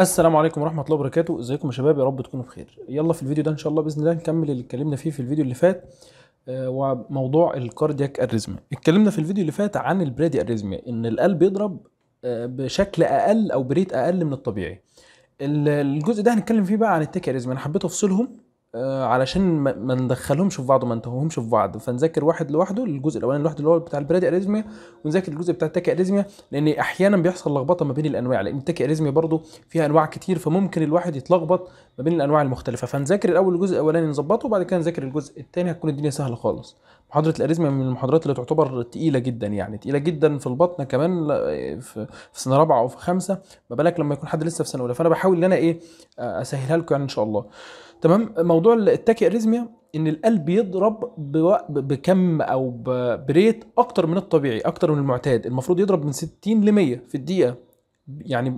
السلام عليكم ورحمه الله وبركاته ازيكم يا شباب يا رب تكونوا بخير يلا في الفيديو ده ان شاء الله باذن الله نكمل اللي اتكلمنا فيه في الفيديو اللي فات آه، وموضوع الكاردياك اريزميا اتكلمنا في الفيديو اللي فات عن البرادي اريزميا ان القلب يضرب آه، بشكل اقل او بريت اقل من الطبيعي الجزء ده هنتكلم فيه بقى عن التيك اريزميا انا حبيت افصلهم آه، علشان ما ندخلهمش في بعض وما نتوهمش في بعض فنذاكر واحد لوحده الجزء الاولاني لوحده اللي هو بتاع البرادي اريزميا ونذاكر الجزء بتاع التاكي اريزميا لان احيانا بيحصل لخبطه ما بين الانواع لان التاكي اريزميا برضه فيها انواع كتير فممكن الواحد يتلخبط ما بين الانواع المختلفه فنذاكر الاول الجزء الاولاني نظبطه وبعد كده نذاكر الجزء الثاني هتكون الدنيا سهله خالص محاضره الاريزميا من المحاضرات اللي تعتبر تقيله جدا يعني تقيله جدا في البطنه كمان في سنه رابعه او في خمسه ما بالك لما يكون حد لسه في سنه اولى فانا بحاول ان انا ايه اسهلها لكم يعني ان شاء الله تمام موضوع التاكي اريزميا ان القلب يضرب بكم او بريت اكتر من الطبيعي اكتر من المعتاد المفروض يضرب من 60 ل 100 في الدقيقه يعني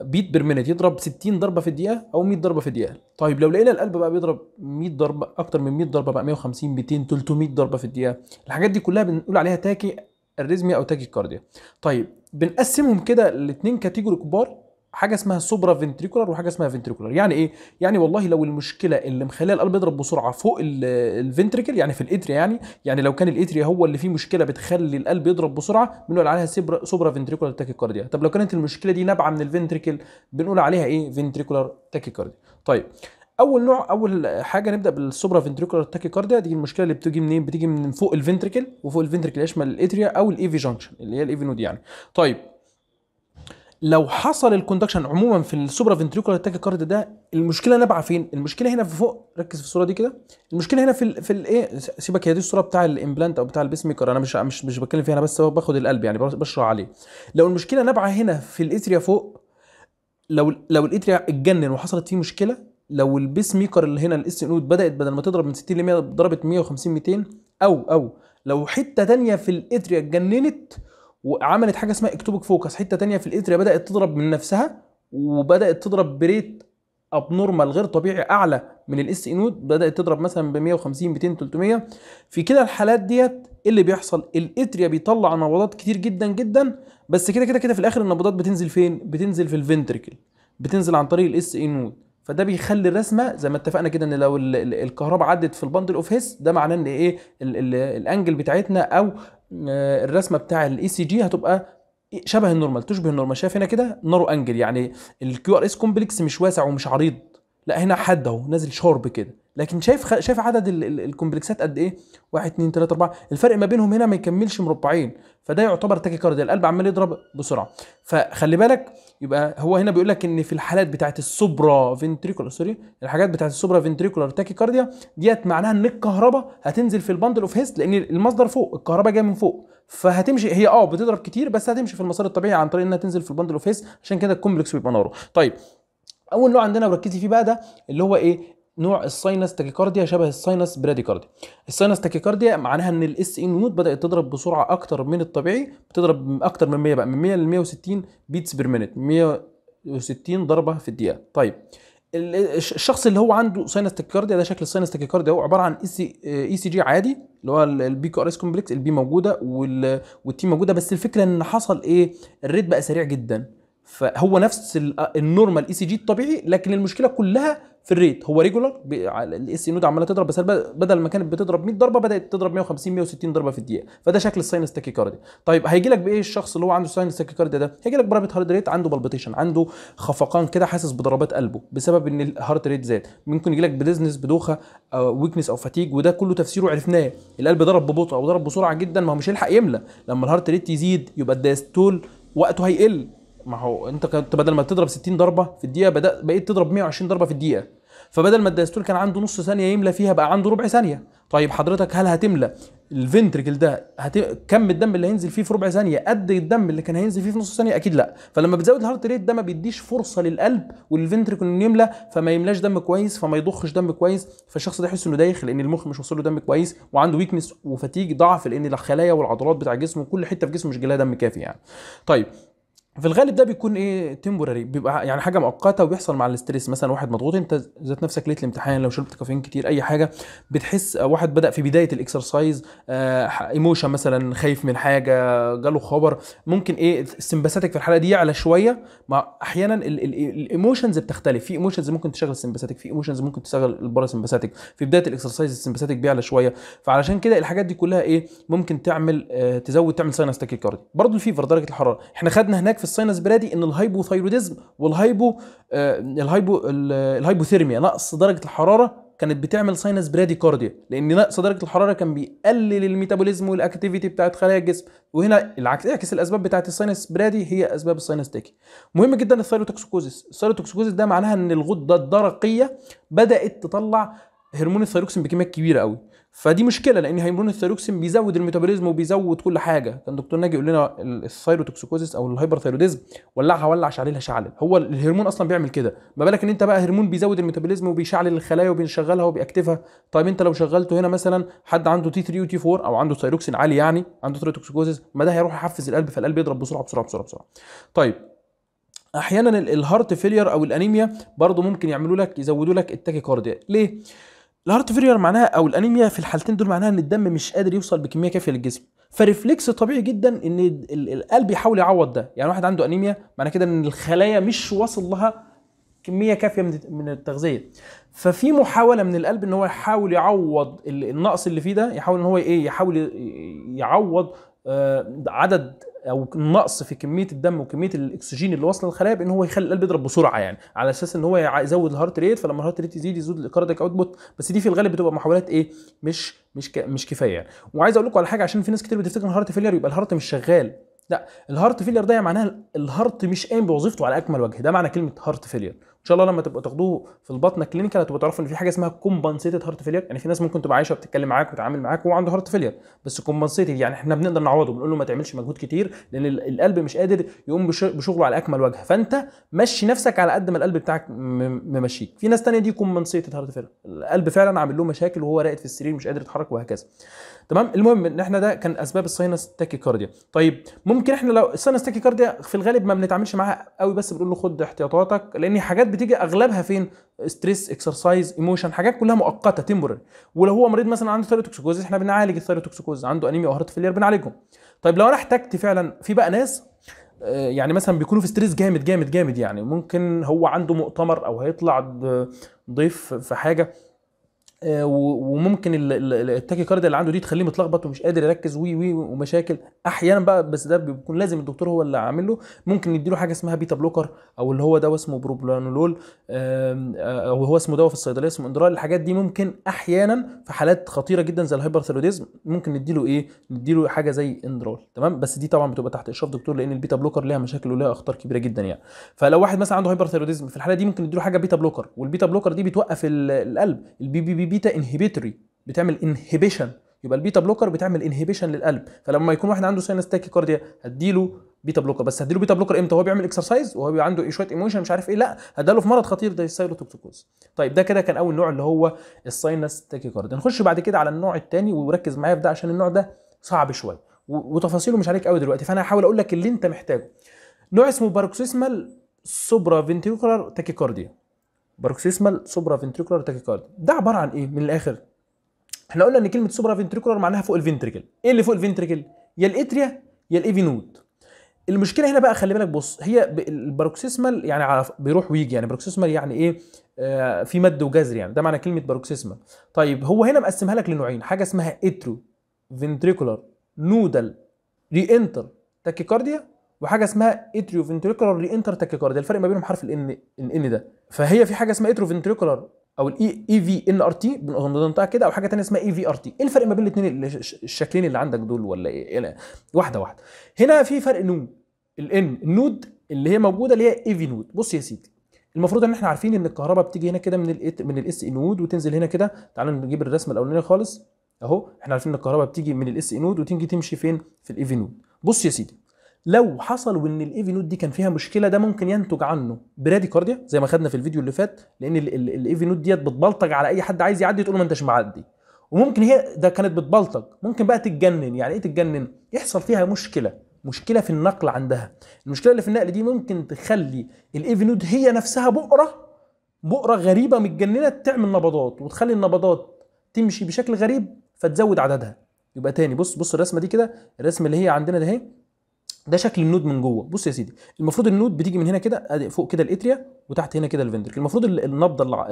بيت آه، بير مينيت يضرب 60 ضربه في الدقيقه او 100 ضربه في الدقيقه طيب لو لقينا القلب بقى بيضرب 100 ضربه اكتر من 100 ضربه بقى 150 200 300 ضربه في الدقيقه الحاجات دي كلها بنقول عليها تاكي اريزميا او تاكي كارديا طيب بنقسمهم كده لاتنين كاتيجوري كبار حاجه اسمها سوبرا فنتريكولار وحاجه اسمها فنتريكولار يعني ايه يعني والله لو المشكله اللي مخليه القلب يضرب بسرعه فوق الفنتريكل يعني في الاتريا يعني يعني لو كان الاتريا هو اللي فيه مشكله بتخلي القلب يضرب بسرعه بنقول عليها سوبرا فنتريكولار تاكيكارديا طب لو كانت المشكله دي نابعه من الفنتريكل بنقول عليها ايه فنتريكولار تاكيكارديا طيب اول نوع اول حاجه نبدا بالسوبرا فنتريكولار تاكيكارديا دي المشكله اللي بتيجي منين بتيجي من فوق الفنتريكل وفوق الفنتريكل يشمل الاتريا او في جانكشن e اللي هي في نود e يعني طيب لو حصل الكوندكشن عموما في السوبرا فنتريكولار كارد ده المشكله نابعه فين المشكله هنا في فوق ركز في الصوره دي كده المشكله هنا في الـ في الايه سيبك هي دي الصوره بتاع الامبلانت او بتاع البيس ميكر انا مش مش مش بتكلم فيها انا بس باخد القلب يعني بشرح عليه لو المشكله نابعه هنا في الاتريا فوق لو لو الاتريا اتجنن وحصلت فيه مشكله لو البيس ميكر اللي هنا الاس نود بدات بدل ما تضرب من 60 ل 100 ضربت 150 200 او او لو حته ثانيه في الاتريا اتجننت وعملت حاجه اسمها اكتوبك فوكس حته تانية في الاتريا بدات تضرب من نفسها وبدات تضرب بريت ابنورمال غير طبيعي اعلى من الاس انود بدات تضرب مثلا ب 150 200 300 في كده الحالات ديت ايه اللي بيحصل الاتريا بيطلع نبضات كتير جدا جدا بس كده كده كده في الاخر النبضات بتنزل فين بتنزل في الفنتركل بتنزل عن طريق الاس انود فده بيخلي الرسمه زي ما اتفقنا كده ان لو الكهرباء عدت في البندل اوف هيس ده معناه ان ايه الانجل بتاعتنا او آه، الرسمه بتاع الاي سي e جي هتبقى شبه النورمال تشبه النورمال شايف هنا كده نارو انجل يعني الكيو ار اس كومبلكس مش واسع ومش عريض لا هنا حد اهو نازل شارب كده لكن شايف خ... شايف عدد ال... ال... الكومبلكسات قد ايه 1 2 3 4 الفرق ما بينهم هنا ما يكملش مربعين فده يعتبر كارديا القلب عمال يضرب بسرعه فخلي بالك يبقى هو هنا بيقول لك ان في الحالات بتاعت السوبرا فينتريكولار سوري الحاجات بتاعت السوبرا فينتريكولار كارديا ديت معناها ان الكهرباء هتنزل في البندل اوف هيست لان المصدر فوق الكهرباء جايه من فوق فهتمشي هي اه بتضرب كتير بس هتمشي في المسار الطبيعي عن طريق انها تنزل في البندل اوف هيست عشان كده الكومبلكس بيبقى ناره طيب اول نوع عندنا مركزي فيه بقى ده اللي هو ايه نوع الساينس تاكيكارديا شبه الساينس براديكارديا الساينس تاكيكارديا معناها ان الاس ان نوت بدات تضرب بسرعه اكتر من الطبيعي بتضرب اكتر من 100 بقى من 100 ل 160 بيتس بير مينيت 160 ضربه في الدقيقه طيب الشخص اللي هو عنده ساينس تاكيكارديا ده شكل الساينس تاكيكارديا هو عباره عن اي سي جي عادي اللي هو البي كو ار اس كومبلكس البي موجوده والتي موجوده بس الفكره ان حصل ايه الريت بقى سريع جدا فهو نفس آه، النورمال اي سي جي الطبيعي لكن المشكله كلها في الريت هو ريجولار الاس نود عماله تضرب بس بدل ما كانت بتضرب 100 ضربه بدات تضرب 150 160 ضربه في الدقيقه فده شكل الساينس تاكيكارديا طيب هيجي لك بايه الشخص اللي هو عنده ساينس تاكيكارديا ده هيجي لك برابط هارت ريت عنده بالبيتيشن عنده خفقان كده حاسس بضربات قلبه بسبب ان الهارت ريت زاد ممكن يجي لك بدزنس بدوخه او ويكنس او فاتيج وده كله تفسيره عرفناه القلب ضرب ببطء او ضرب بسرعه جدا ما هو مش هيلحق يملى لما الهارت ريت يزيد يبقى الداستول وقته هيقل ما هو انت كنت بدل ما تضرب 60 ضربه في الدقيقه بدات بقيت تضرب 120 ضربه في الدقيقه فبدل ما الدايستول كان عنده نص ثانيه يملى فيها بقى عنده ربع ثانيه طيب حضرتك هل هتملى الفنتركل ده هت... كم الدم اللي هينزل فيه في ربع ثانيه قد الدم اللي كان هينزل فيه في نص ثانيه اكيد لا فلما بتزود الهارت ريت ده ما بيديش فرصه للقلب والفنتركل انه يملى فما يملاش دم كويس فما يضخش دم كويس فالشخص ده يحس انه دايخ لان المخ مش وصل له دم كويس وعنده ويكنس وفتيج ضعف لان الخلايا والعضلات بتاع جسمه وكل حته في جسمه مش جايه دم كافي يعني طيب في الغالب ده بيكون ايه تمبوراري بيبقى يعني حاجه مؤقته وبيحصل مع الاستريس مثلا واحد مضغوط انت ذات نفسك ليله الامتحان لو شربت كافيين كتير اي حاجه بتحس آه، واحد بدا في بدايه الاكسرسايز ايموشن آه، مثلا خايف من حاجه جاله خبر ممكن ايه السمباثاتيك في الحاله دي يعلى شويه مع احيانا الايموشنز بتختلف في ايموشنز ممكن تشغل السمباثاتيك في ايموشنز ممكن تشغل الباراسمباثاتيك في بدايه الاكسرسايز السمباثاتيك بيعلى شويه فعلشان كده الحاجات دي كلها ايه ممكن تعمل آه، تزود تعمل ساينس تاكيكاردي برضه الفيفر درجه الحراره احنا خدنا هناك في الساينس برادي ان الهايبوثايروديزم والهايبو آه الهايبو الهايبوثيرميا نقص درجه الحراره كانت بتعمل ساينس برادي كارديا لان نقص درجه الحراره كان بيقلل الميتابوليزم والاكتيفيتي بتاعت خلايا الجسم وهنا العكس اعكس الاسباب بتاعت الساينس برادي هي اسباب الساينس تاكي مهم جدا الثايروتوكسيكوزيس الثايروتوكسيكوزيس ده معناها ان الغده الدرقيه بدات تطلع هرمون الثايروكسين بكميات كبيره قوي فدي مشكله لان هيمون الثيروكسين بيزود الميتابوليزم وبيزود كل حاجه كان دكتور ناجي يقول لنا الثايروتوكسيكوزيس او الهايبرثايروديزم ولعها ولع شعللها شعلل هو الهرمون اصلا بيعمل كده ما بالك ان انت بقى هرمون بيزود الميتابوليزم وبيشعلل الخلايا وبيشغلها وبيكتفها طيب انت لو شغلته هنا مثلا حد عنده تي 3 وتي 4 او عنده ثايروكسين عالي يعني عنده ثايروتوكسيكوزيس ما ده هيروح يحفز القلب فالقلب يضرب بسرعه بسرعه بسرعه بسرعه طيب احيانا الهارت فيلير او الانيميا برضه ممكن يعملوا لك يزودوا لك التاكيكارديا ليه الهارت فيرير معناها او الانيميا في الحالتين دول معناها ان الدم مش قادر يوصل بكميه كافيه للجسم فريفلكس طبيعي جدا ان القلب يحاول يعوض ده يعني واحد عنده انيميا معنى كده ان الخلايا مش واصل لها كميه كافيه من من التغذيه ففي محاوله من القلب ان هو يحاول يعوض النقص اللي فيه ده يحاول ان هو ايه يحاول يعوض آه، عدد او نقص في كميه الدم وكميه الاكسجين اللي واصله للخلايا بان هو يخلي القلب يضرب بسرعه يعني على اساس ان هو يزود الهارت ريت فلما الهارت ريت يزيد يزود الكارديك اوتبوت بس دي في الغالب بتبقى محاولات ايه مش مش ك... مش كفايه يعني. وعايز اقول لكم على حاجه عشان في ناس كتير بتفتكر ان الهارت فيلير يبقى الهارت مش شغال لا الهارت فيلير ده معناها الهارت مش قايم بوظيفته على اكمل وجه ده معنى كلمه هارت فيلير شاء الله لما تبقوا تاخدوه في البطنه كلينيكال هتبقوا تعرفوا ان في حاجه اسمها كومبنسيتد هارت فيلير يعني في ناس ممكن تبقى عايشه بتتكلم معاك وتتعامل معاك وهو عنده هارت فيلير بس كومبنسيتد يعني احنا بنقدر نعوضه بنقول له ما تعملش مجهود كتير لان القلب مش قادر يقوم بشغله على اكمل وجه فانت مشي نفسك على قد ما القلب بتاعك ممشيك في ناس ثانيه دي كومبنسيتد هارت فيلير القلب فعلا عامل له مشاكل وهو راقد في السرير مش قادر يتحرك وهكذا تمام المهم ان احنا ده كان اسباب الساينس كارديا طيب ممكن احنا لو الساينس كارديا في الغالب ما بنتعاملش معاها قوي بس بنقول له خد احتياطاتك لان حاجات بتيجي اغلبها فين ستريس اكسرسايز ايموشن حاجات كلها مؤقته تمبرري ولو هو مريض مثلا عنده ثيروتوكسيكوز احنا بنعالج الثيروتوكسيكوز عنده انيميا او فيلير بنعالجهم طيب لو انا احتجت فعلا في بقى ناس آه، يعني مثلا بيكونوا في ستريس جامد جامد جامد يعني ممكن هو عنده مؤتمر او هيطلع ضيف في حاجه آه، وممكن التاكي كارد اللي عنده دي تخليه متلخبط ومش قادر يركز وي وي ومشاكل احيانا بقى بس ده بيكون لازم الدكتور هو اللي عامله ممكن نديله حاجه اسمها بيتا بلوكر او اللي هو دواء اسمه بروبلانولول آه، او هو اسمه دواء في الصيدليه اسمه اندرال الحاجات دي ممكن احيانا في حالات خطيره جدا زي الهايبرثيروديزم ممكن نديله ايه نديله حاجه زي اندرال تمام بس دي طبعا بتبقى تحت اشراف دكتور لان البيتا بلوكر ليها مشاكل وليها اخطار كبيره جدا يعني فلو واحد مثلا عنده هايبرثيروديزم في الحاله دي ممكن نديله حاجه بيتا بلوكر والبيتا بلوكر دي بتوقف القلب البي بي بي بيتا انهبيتوري بتعمل انهبيشن يبقى البيتا بلوكر بتعمل انهبيشن للقلب فلما يكون واحد عنده ساينس تاكيكارديا هديله بيتا بلوكر بس هديله بيتا بلوكر امتى وهو بيعمل اكسرسايز وهو بيبقى عنده شويه ايموشن مش عارف ايه لا هداله في مرض خطير ده السايروتوكسيكوز طيب ده كده كان اول نوع اللي هو الساينس تاكيكارديا نخش بعد كده على النوع الثاني وركز معايا في ده عشان النوع ده صعب شويه وتفاصيله مش عليك قوي دلوقتي فانا هحاول اقول لك اللي انت محتاجه نوع اسمه باروكسيسمال سوبرا فينتريكولار كارديا باروكسيسمال سوبرا فينتريكولار تاكيكارديا ده عباره عن ايه من الاخر احنا قلنا ان كلمه سوبرا فينتريكولار معناها فوق الفينتريكل ايه اللي فوق الفينتريكل يا الاتريا يا الايفي نود المشكله هنا بقى خلي بالك بص هي الباروكسيسمال يعني بيروح ويجي يعني باروكسيسمال يعني ايه آه، في مد وجذر يعني ده معنى كلمه باروكسيسمال طيب هو هنا مقسمها لك لنوعين حاجه اسمها اترو فينتريكولار نودل ري انتر تاكيكارديا وحاجه اسمها اتريو فينتريكولار ري انتر تاكيكارديا الفرق ما بينهم حرف الان الان ده فهي في حاجه اسمها اتريو فينتريكولار او الاي اي e، في e ان ار تي بنضمتها كده او حاجه ثانيه اسمها اي في ار تي ايه الفرق ما بين الاثنين الشكلين اللي عندك دول ولا ايه, إيه واحده واحده هنا في فرق ال الان النود اللي هي موجوده اللي هي اي e في نود بص يا سيدي المفروض ان احنا عارفين ان الكهرباء بتيجي هنا كده من الـ من الاس اي نود وتنزل هنا كده تعالوا نجيب الرسمه الاولانيه خالص اهو احنا عارفين ان الكهرباء بتيجي من الاس اي نود وتيجي تمشي فين في الاي في نود بص يا سيدي لو حصل وان الايفي نوت دي كان فيها مشكله ده ممكن ينتج عنه براديكارديا زي ما خدنا في الفيديو اللي فات لان الايفي نوت ديت بتبلطج على اي حد عايز يعدي تقول له ما انتش معدي وممكن هي ده كانت بتبلطج ممكن بقى تتجنن يعني ايه تتجنن يحصل فيها مشكله مشكله في النقل عندها المشكله اللي في النقل دي ممكن تخلي الايفي نوت هي نفسها بؤره بؤره غريبه متجننه تعمل نبضات وتخلي النبضات تمشي بشكل غريب فتزود عددها يبقى تاني بص بص الرسمه دي كده الرسمه اللي هي عندنا ده هي ده شكل النود من جوه بص يا سيدي المفروض النود بتيجي من هنا كده آه، فوق كده الاتريا وتحت هنا كده الفندرك المفروض النبضه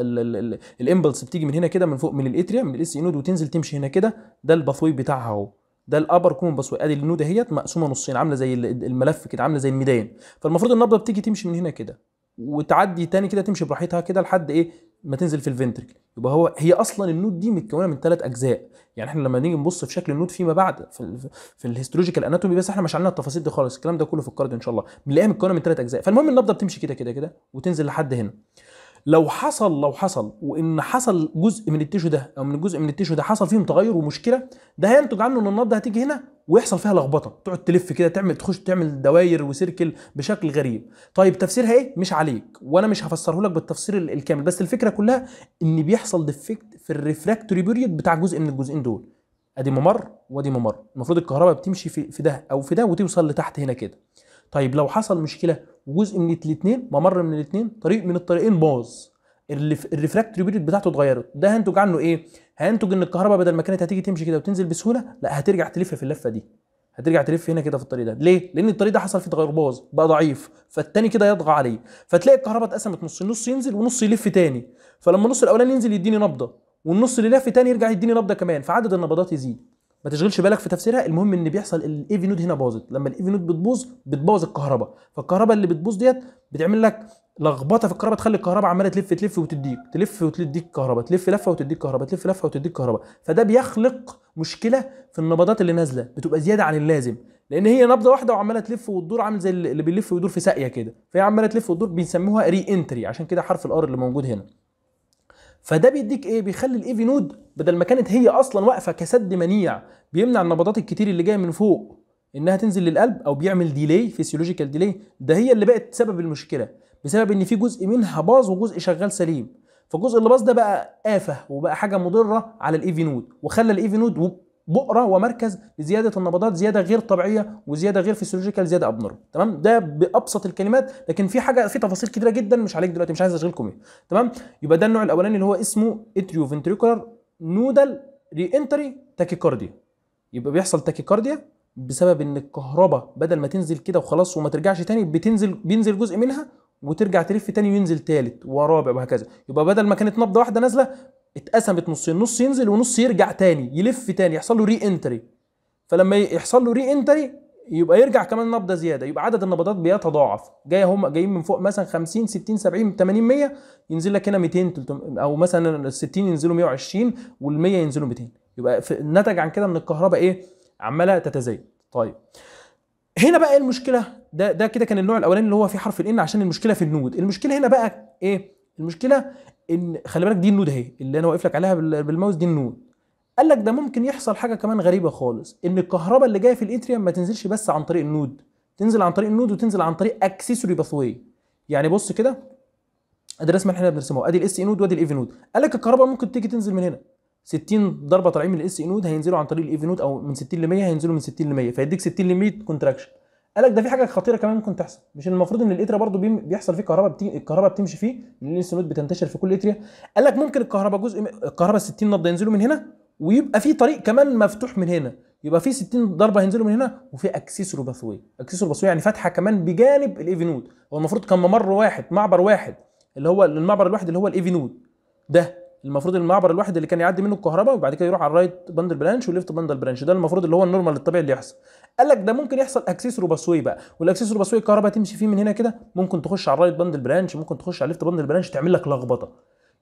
الامبلس بتيجي من هنا كده من فوق من الاتريا من الاس نود وتنزل تمشي هنا كده ده الباثوي بتاعها اهو ده الابر كومن باثوي ادي النود اهيت مقسومه نصين عامله زي الملف كده عامله زي الميدان فالمفروض النبضه بتيجي تمشي من هنا كده وتعدي تاني كده تمشي براحتها كده لحد ايه ما تنزل في الفنتركل يبقى هو هي اصلا النود دي متكونه من ثلاث اجزاء يعني احنا لما نيجي نبص في شكل النود فيما بعد في, في الهيستولوجيكال اناتومي بس احنا مش عندنا التفاصيل دي خالص الكلام ده كله في الكارد ان شاء الله بنلاقيها متكونه من ثلاث اجزاء فالمهم النبضه بتمشي كده كده كده وتنزل لحد هنا لو حصل لو حصل وان حصل جزء من التيشو ده او من جزء من التيشو ده حصل فيهم تغير ومشكله ده هينتج عنه ان النبضه هتيجي هنا ويحصل فيها لخبطه تقعد تلف كده تعمل تخش تعمل دواير وسيركل بشكل غريب طيب تفسيرها ايه مش عليك وانا مش هفسره لك بالتفسير الكامل بس الفكره كلها ان بيحصل ديفكت في الريفراكتوري بيريود بتاع جزء من الجزئين دول ادي ممر وادي ممر المفروض الكهرباء بتمشي في في ده او في ده وتوصل لتحت هنا كده طيب لو حصل مشكله وجزء من الاثنين ممر من الاثنين طريق من الطريقين باظ الريفراكتوري بيريد بتاعته اتغيرت ده هينتج عنه ايه هينتج ان الكهرباء بدل ما كانت هتيجي تمشي كده وتنزل بسهوله لا هترجع تلف في اللفه دي هترجع تلف هنا كده في الطريق ده ليه لان الطريق ده حصل فيه تغير باظ بقى ضعيف فالتاني كده يضغى عليه فتلاقي الكهرباء اتقسمت نص نص ينزل ونص يلف تاني فلما النص الاولاني ينزل يديني نبضه والنص اللي لف تاني يرجع يديني نبضه كمان فعدد النبضات يزيد ما تشغلش بالك في تفسيرها المهم ان بيحصل الايفي نود هنا باظت لما الايفي نود بتبوظ بتبوظ الكهرباء فالكهرباء اللي بتبوظ ديت بتعمل لك لخبطه في الكهرباء تخلي الكهرباء عماله تلف تلف وتديك تلف وتديك كهرباء تلف لفه وتديك كهرباء تلف لفه وتديك كهرباء فده بيخلق مشكله في النبضات اللي نازله بتبقى زياده عن اللازم لان هي نبضه واحده وعماله تلف وتدور عامل زي اللي بيلف ويدور في ساقيه كده فهي عماله تلف وتدور بيسموها ري انتري عشان كده حرف الار اللي موجود هنا فده بيديك ايه بيخلي الايفي نود بدل ما كانت هي اصلا واقفه كسد منيع بيمنع النبضات الكتير اللي جايه من فوق انها تنزل للقلب او بيعمل ديلي فيسيولوجيكال ديلي ده هي اللي بقت سبب المشكله بسبب ان في جزء منها باظ وجزء شغال سليم فالجزء اللي باظ ده بقى آفة وبقى حاجة مضرة على الايفي نود وخلى الايفي نود بؤره ومركز لزياده النبضات زياده غير طبيعيه وزياده غير فيسيولوجيكال زياده ابنورمال تمام ده بابسط الكلمات لكن في حاجه في تفاصيل كتيره جدا مش عليك دلوقتي مش عايز اشغلكم بيها تمام يبقى ده النوع الاولاني اللي هو اسمه اتريو فنتريكولار نودل ري انتري تاكيكارديا يبقى بيحصل تاكيكارديا بسبب ان الكهرباء بدل ما تنزل كده وخلاص وما ترجعش تاني بتنزل بينزل جزء منها وترجع تلف تاني وينزل تالت ورابع وهكذا يبقى بدل ما كانت نبضه واحده نازله اتقسمت نصين نص ينزل ونص يرجع تاني يلف تاني يحصل له ري انتري فلما يحصل له ري انتري يبقى يرجع كمان نبضه زياده يبقى عدد النبضات بيتضاعف جاي هم جايين من فوق مثلا 50 60 70 80 100 ينزل لك هنا 200 300 او مثلا ال 60 ينزلوا 120 وال 100 ينزلوا 200 يبقى نتج عن كده ان الكهرباء ايه عماله تتزايد طيب هنا بقى ايه المشكله ده ده كده كان النوع الاولاني اللي هو فيه حرف الان عشان المشكله في النود المشكله هنا بقى ايه المشكله ان خلي بالك دي النود اهي اللي انا واقف لك عليها بالماوس دي النود قال لك ده ممكن يحصل حاجه كمان غريبه خالص ان الكهرباء اللي جايه في الاتريوم ما تنزلش بس عن طريق النود تنزل عن طريق النود وتنزل عن طريق اكسسوري باثوي يعني بص كده ادي الرسمه اللي احنا بنرسمها ادي الاس اي نود وادي الايفي نود قال لك الكهرباء ممكن تيجي تنزل من هنا 60 ضربه طالعين من الاس اي نود هينزلوا عن طريق الايفي نود او من 60 ل 100 هينزلوا من 60 ل 100 فيديك 60 ل 100 كونتراكشن قال لك ده في حاجه خطيره كمان ممكن تحصل مش المفروض ان الاتريا برضو بيحصل فيه كهرباء بتي... الكهرباء بتمشي فيه لان السنود بتنتشر في كل اتريا قال لك ممكن الكهرباء جزء الكهرباء 60 نبضه ينزلوا من هنا ويبقى في طريق كمان مفتوح من هنا يبقى في 60 ضربه هينزلوا من هنا وفي اكسسوار باثوي اكسسوار باثوي يعني فتحه كمان بجانب الايفي نود هو المفروض كان ممر واحد معبر واحد اللي هو المعبر الواحد اللي هو الايفي نود ده المفروض المعبر الواحد اللي كان يعدي منه الكهرباء وبعد كده يروح على الرايت باندل برانش وليفت باندل برانش ده المفروض اللي هو النورمال الطبيعي اللي يحصل قال لك ده ممكن يحصل اكسس روباسوي بقى والاكسس روباسوي الكهرباء تمشي فيه من هنا كده ممكن تخش على الرايت باندل برانش ممكن تخش على الليفت باندل برانش تعمل لك لخبطه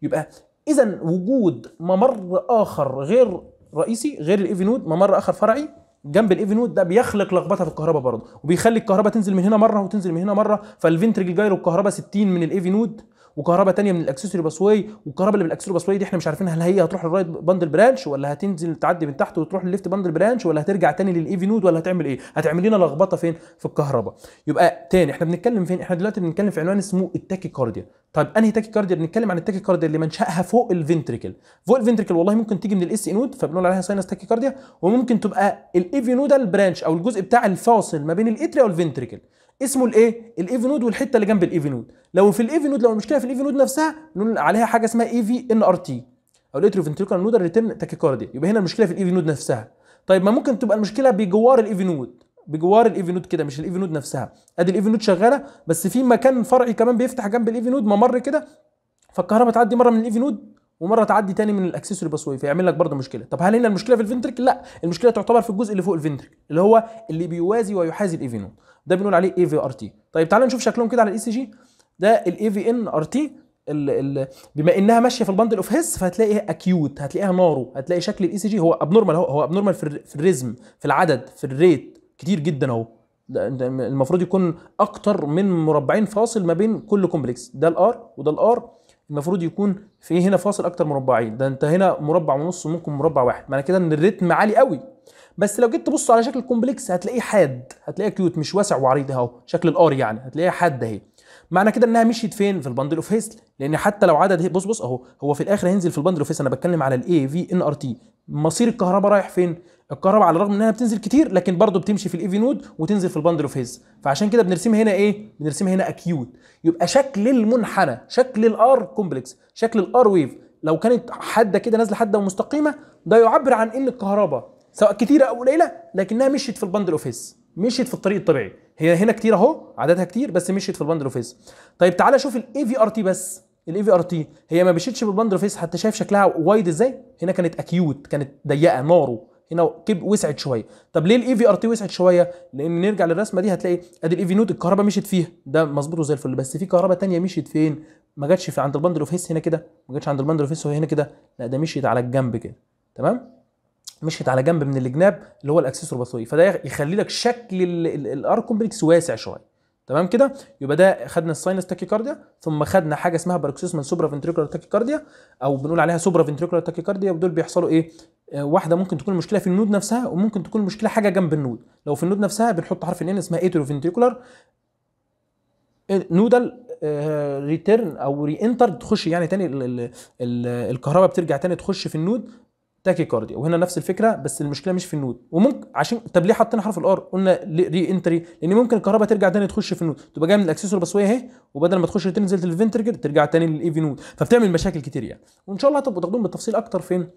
يبقى اذا وجود ممر اخر غير رئيسي غير الايفينود ممر اخر فرعي جنب الايفينود ده بيخلق لخبطه في الكهرباء برضه وبيخلي الكهرباء تنزل من هنا مره وتنزل من هنا مره فالفنترجل جايرو الكهرباء 60 من الايفينود وكهرباء تانية من الاكسسوري باسواي والكهرباء اللي من الاكسسوري باسواي دي احنا مش عارفين هل هي هتروح للرايت باندل برانش ولا هتنزل تعدي من تحت وتروح للليفت باندل برانش ولا هترجع تاني للايفي نود ولا هتعمل ايه هتعمل لنا لخبطه فين في الكهرباء يبقى تاني احنا بنتكلم فين احنا دلوقتي بنتكلم في عنوان اسمه التاكي كارديا طيب انهي تاكي كارديا بنتكلم عن التاكي كارديا اللي منشاها فوق الفنتريكل فوق الفنتريكل والله ممكن تيجي من الاس نود فبنقول عليها ساينس تاكي كارديا وممكن تبقى الايفي نودال برانش او الجزء بتاع الفاصل ما بين الاتريا والفنتريكل اسمه الايه الايفي نود والحته اللي جنب الايفي نود لو في الايفي نود لو المشكله في الايفي نود نفسها نقول عليها حاجه اسمها اي في ان ار تي او الاتريو فنتريكال نودال ريتيرن تاكيكارديا يبقى هنا المشكله في الايفي نود نفسها طيب ما ممكن تبقى المشكله بجوار الايفي نود بجوار الايفي نود كده مش الايفي نود نفسها ادي الايفي نود شغاله بس في مكان فرعي كمان بيفتح جنب الايفي نود ممر كده فالكهرباء تعدي مره من الايفي نود ومره تعدي تاني من الاكسسوري باسوي فيعمل لك برضه مشكله طب هل هنا المشكله في الفنترك لا المشكله تعتبر في الجزء اللي فوق الفنتريك اللي هو اللي بيوازي ويحازي الايفي ده بنقول عليه اي في ار تي طيب تعالوا نشوف شكلهم كده على الاي سي e جي ده الاي في ان ار تي بما انها ماشيه في البندل اوف هيس فهتلاقيها اكيوت هتلاقيها نارو هتلاقي شكل الاي سي e جي هو ابنورمال هو هو ابنورمال في الريزم في العدد في الريت كتير جدا اهو المفروض يكون اكتر من مربعين فاصل ما بين كل كومبلكس ده الار وده الار المفروض يكون في هنا فاصل اكتر مربعين ده انت هنا مربع ونص ممكن مربع واحد معنى كده ان الريتم عالي قوي بس لو جيت تبص على شكل الكومبلكس هتلاقيه حاد هتلاقيه كيوت مش واسع وعريض اهو شكل الار يعني هتلاقيها حاد اهي معنى كده انها مشيت فين في البندل اوف هيسل لان حتى لو عدد بص بص اهو هو في الاخر هينزل في البندل اوف هيسل انا بتكلم على الاي في ان ار تي مصير الكهرباء رايح فين الكهرباء على الرغم انها بتنزل كتير لكن برضه بتمشي في الاي في نود وتنزل في البندل اوف هيز فعشان كده بنرسمها هنا ايه بنرسمها هنا اكيوت يبقى شكل المنحنى شكل الار كومبلكس شكل الار ويف لو كانت حاده كده نازله حاده ومستقيمه ده يعبر عن ان الكهرباء سواء كتيره او قليله لكنها مشيت في البندل اوفيس مشيت في الطريق الطبيعي هي هنا كتير اهو عددها كتير بس مشيت في البندل اوفيس طيب تعالى شوف الاي في ار تي بس الاي في ار تي هي ما مشيتش بالبندل اوفيس حتى شايف شكلها وايد ازاي هنا كانت اكيوت كانت ضيقه نارو هنا كب وسعت شويه طب ليه الاي في ار تي وسعت شويه لان نرجع للرسمه دي هتلاقي ادي الاي في نوت الكهرباء مشيت فيها ده مظبوط وزي الفل بس في كهرباء تانية مشيت فين ما جاتش في عند البندل اوف هيس هنا كده ما جاتش عند البندل اوف هيس هنا كده لا ده مشيت على الجنب كده تمام مشيت على جنب من الجناب اللي هو الاكسس روباتوري فده يخلي لك شكل الار كومبلكس واسع شويه تمام كده يبقى ده خدنا الساينس كارديا ثم خدنا حاجه اسمها باروكسيزمال سوبرا فنتريكولار كارديا او بنقول عليها سوبرا فنتريكولار كارديا ودول بيحصلوا ايه آه، واحده ممكن تكون المشكله في النود نفسها وممكن تكون المشكله حاجه جنب النود لو في النود نفسها بنحط حرف ان اسمها ايترو فنتريكولار نودل ريتيرن او ري انتر تخش يعني تاني الكهرباء بترجع تاني تخش في النود كارديا وهنا نفس الفكره بس المشكله مش في النود وممكن عشان طب ليه حطينا حرف الار قلنا ري انتري لان ممكن الكهرباء ترجع تاني تخش في النود تبقى جايه من الاكسسور بسويه اهي وبدل ما تخش تنزل للفنترجر ترجع تاني للاي في e نود فبتعمل مشاكل كتير يعني وان شاء الله هتبقوا تاخدوهم بالتفصيل اكتر فين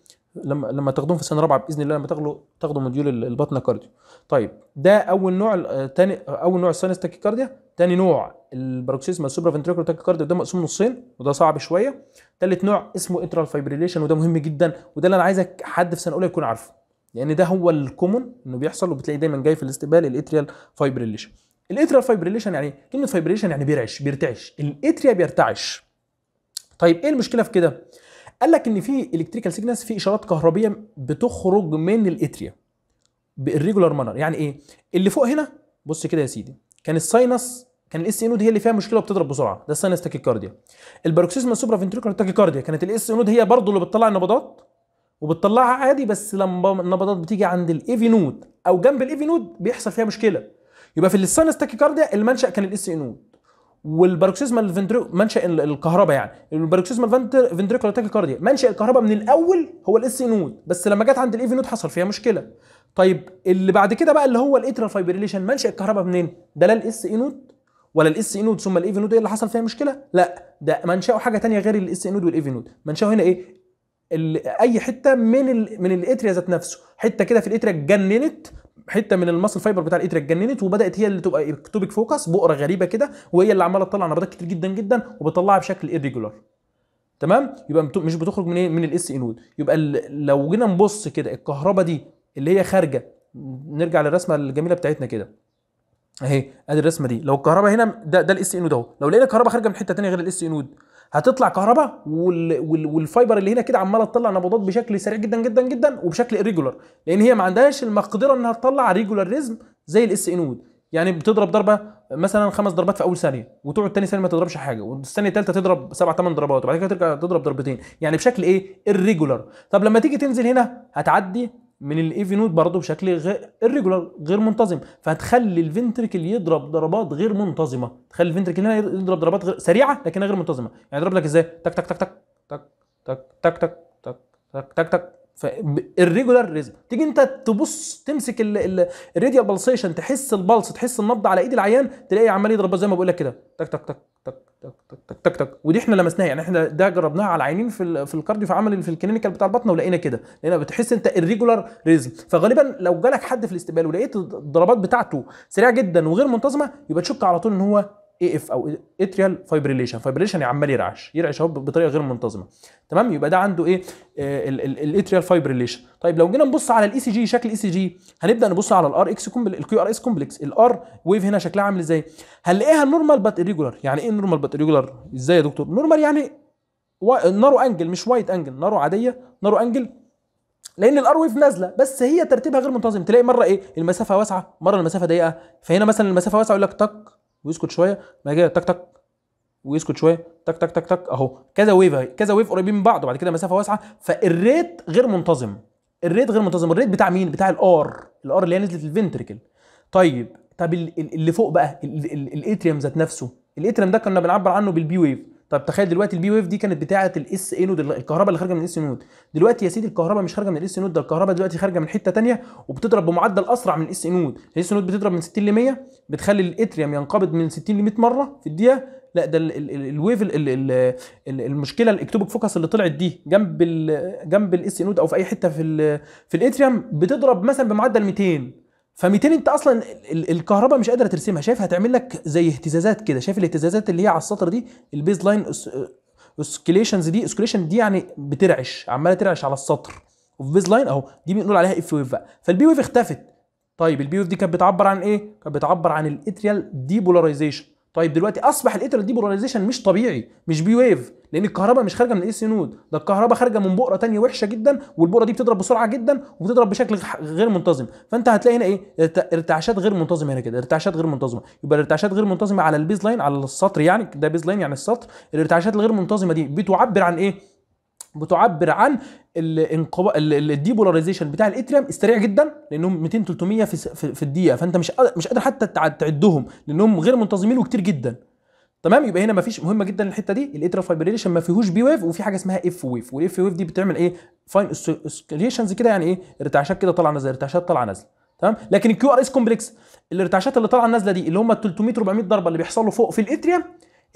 لما لما تاخدهم في سنه رابعه باذن الله لما تاخدوا تاخدوا موديول البطنه كارديو طيب ده اول نوع ثاني آه، آه، اول نوع الساينس تاكيكارديا ثاني نوع الباروكسيزما سوبرا فنتريكولار تاكيكارديا ده مقسوم نصين وده صعب شويه ثالث نوع اسمه انترال فايبريليشن وده مهم جدا وده اللي انا عايزك حد في سنه اولى يكون عارفه لان يعني ده هو الكومون انه بيحصل وبتلاقي دايما جاي في الاستقبال الاتريال فايبريليشن الاتريال فايبريليشن يعني كلمه فايبريليشن يعني بيرعش بيرتعش الاتريا بيرتعش طيب ايه المشكله في كده قال لك ان في الكتريكال سيجنالز في اشارات كهربيه بتخرج من الاتريا بالريجولار مانر يعني ايه اللي فوق هنا بص كده يا سيدي كان الساينس كان الاس انود هي اللي فيها مشكله وبتضرب بسرعه ده الساينس تاكيكارديا الباروكسيزما السوبرا فنتريكولار تاكيكارديا كانت الاس انود هي برضو اللي بتطلع النبضات وبتطلعها عادي بس لما النبضات بتيجي عند الايفي نود او جنب الايفي نود بيحصل فيها مشكله يبقى في الساينس تاكيكارديا المنشا كان الاس انود والباروكسيزمال فنتريكو منشا الكهرباء يعني الباروكسيزمال فنتريكولار تاكيكارديا منشا الكهرباء من الاول هو الاس نود بس لما جت عند الاي في e نود حصل فيها مشكله طيب اللي بعد كده بقى اللي هو الاترال فايبريليشن منشا الكهرباء منين ده لا الاس اي نود ولا الاس اي نود ثم الاي في e نود ايه اللي حصل فيها مشكله لا ده منشاه حاجه ثانيه غير الاس اي نود والاي في e نود منشاه هنا ايه اي حته من الـ من الاتريا ذات نفسه حته كده في الاتريا اتجننت حته من الماسل فايبر بتاع الايتر اتجننت وبدات هي اللي تبقى اكتوبيك فوكس بؤره غريبه كده وهي اللي عماله تطلع نبضات كتير جدا جدا وبتطلعها بشكل ايريجولار تمام يبقى مش بتخرج من ايه من الاس انود يبقى لو جينا نبص كده الكهرباء دي اللي هي خارجه نرجع للرسمه الجميله بتاعتنا كده اهي ادي الرسمه دي لو الكهرباء هنا ده ده الاس انود اهو لو لقينا الكهرباء خارجه من حته ثانيه غير الاس انود هتطلع كهرباء والفايبر اللي هنا كده عماله تطلع نبضات بشكل سريع جدا جدا جدا وبشكل ريجولر لان هي ما عندهاش المقدره انها تطلع ريجولر ريزم زي الاس ان وود يعني بتضرب ضربه مثلا خمس ضربات في اول ثانيه وتقعد ثاني ثانيه ما تضربش حاجه والثانيه الثالثه تضرب سبع ثمان ضربات وبعد كده ترجع تضرب ضربتين يعني بشكل ايه الريجولر طب لما تيجي تنزل هنا هتعدي من الايفي نود برضه بشكل غير الريجولار غير منتظم فهتخلي الفنتركل يضرب ضربات غير منتظمه تخلي الفنتركل هنا يضرب ضربات غير سريعه لكنها غير منتظمه يعني يضرب لك ازاي تك تك تك تك تك تك تك تك تك تك فالريجولار ريزم تيجي انت تبص تمسك الراديال بلسيشن تحس البلس تحس النبض على ايد العيان تلاقيه عمال يضرب زي ما بقول لك كده تك تك تك تك تك تك تك تك ودي احنا لمسناها يعني احنا ده جربناها على عينين في في الكارديو في عمل في الكلينيكال بتاع البطنه ولقينا كده لان بتحس انت الريجولار ريزم فغالبا لو جالك حد في الاستقبال ولقيت الضربات بتاعته سريعه جدا وغير منتظمه يبقى تشك على طول ان هو اي اف او اتريال فايبريليشن فايبريليشن يعني عمال يرعش يرعش اهو بطريقه غير منتظمه تمام يبقى ده عنده ايه آه، الاتريال فايبريليشن طيب لو جينا نبص على الاي سي e جي شكل الاي سي جي هنبدا نبص على الار اكس الكيو ار اس كومبلكس الار ويف هنا شكلها عامل ازاي هنلاقيها نورمال بات ريجولار يعني ايه نورمال بات ريجولار ازاي يا دكتور نورمال يعني و... نارو انجل مش وايت انجل نارو عاديه نارو انجل لان الار ويف نازله بس هي ترتيبها غير منتظم تلاقي مره ايه المسافه واسعه مره المسافه ضيقه فهنا مثلا المسافه واسعه يقول لك تك ويسكت شويه بعد كده تك تك ويسكت شويه تك تك تك تك اهو كذا ويف كذا ويف قريبين من بعض وبعد كده مسافه واسعه فالريت غير منتظم الريت غير منتظم الريت بتاع مين بتاع الار الار اللي هي نزلت الفنتركل طيب طب اللي فوق بقى الاتريم ذات نفسه الاتريم ده كنا بنعبر عنه بالبي ويف طب تخيل دلوقتي البي ويف دي كانت بتاعه الاس اي نود الكهرباء اللي خارجه من الاس نود دلوقتي يا سيدي الكهرباء مش خارجه من الاس نود ده الكهرباء دلوقتي خارجه من حته ثانيه وبتضرب بمعدل اسرع من الاس نود الاس نود بتضرب من 60 ل 100 بتخلي الاتريوم ينقبض من 60 ل 100 مره في الدقيقه لا ده الويف المشكله الاكتوبك فوكس اللي طلعت دي جنب الـ جنب الاس نود او في اي حته في في الاتريوم بتضرب مثلا بمعدل 200 ف انت اصلا الكهرباء مش قادره ترسمها شايف هتعمل لك زي اهتزازات كده شايف الاهتزازات اللي هي على السطر دي البيز لاين اسكليشنز دي اسكليشن دي يعني بترعش عماله ترعش على السطر وفي بيز لاين اهو دي بنقول عليها اف ويف بقى فالبي ويف اختفت طيب البي ويف دي كانت بتعبر عن ايه كانت بتعبر عن الاتريال ديبولاريزيشن طيب دلوقتي اصبح الاترال ديبولاريزيشن مش طبيعي مش بي ويف لان الكهرباء مش خارجه من الاي سي نود ده الكهرباء خارجه من بؤره ثانيه وحشه جدا والبؤره دي بتضرب بسرعه جدا وبتضرب بشكل غير منتظم فانت هتلاقي هنا ايه ارتعاشات غير منتظمه هنا كده ارتعاشات غير منتظمه يبقى الارتعاشات غير منتظمه على البيز لاين على السطر يعني ده بيز لاين يعني السطر الارتعاشات الغير منتظمه دي بتعبر عن ايه بتعبر عن الديبولاريزيشن بتاع الاتريوم السريع جدا لانهم 200 300 في, في الدقيقه فانت مش قادر مش قادر حتى تعدهم لانهم غير منتظمين وكتير جدا تمام يبقى هنا مفيش مهمه جدا الحته دي الاترا فايبريليشن ما فيهوش بي ويف وفي حاجه اسمها اف ويف والاف ويف دي بتعمل ايه فاين اسكليشنز كده يعني ايه ارتعاشات كده طالعه نازله ارتعاشات طالعه نازله تمام لكن الكيو ار اس كومبلكس الارتعاشات اللي طالعه نازله دي اللي هم 300 400 ضربه اللي بيحصلوا فوق في الاتريوم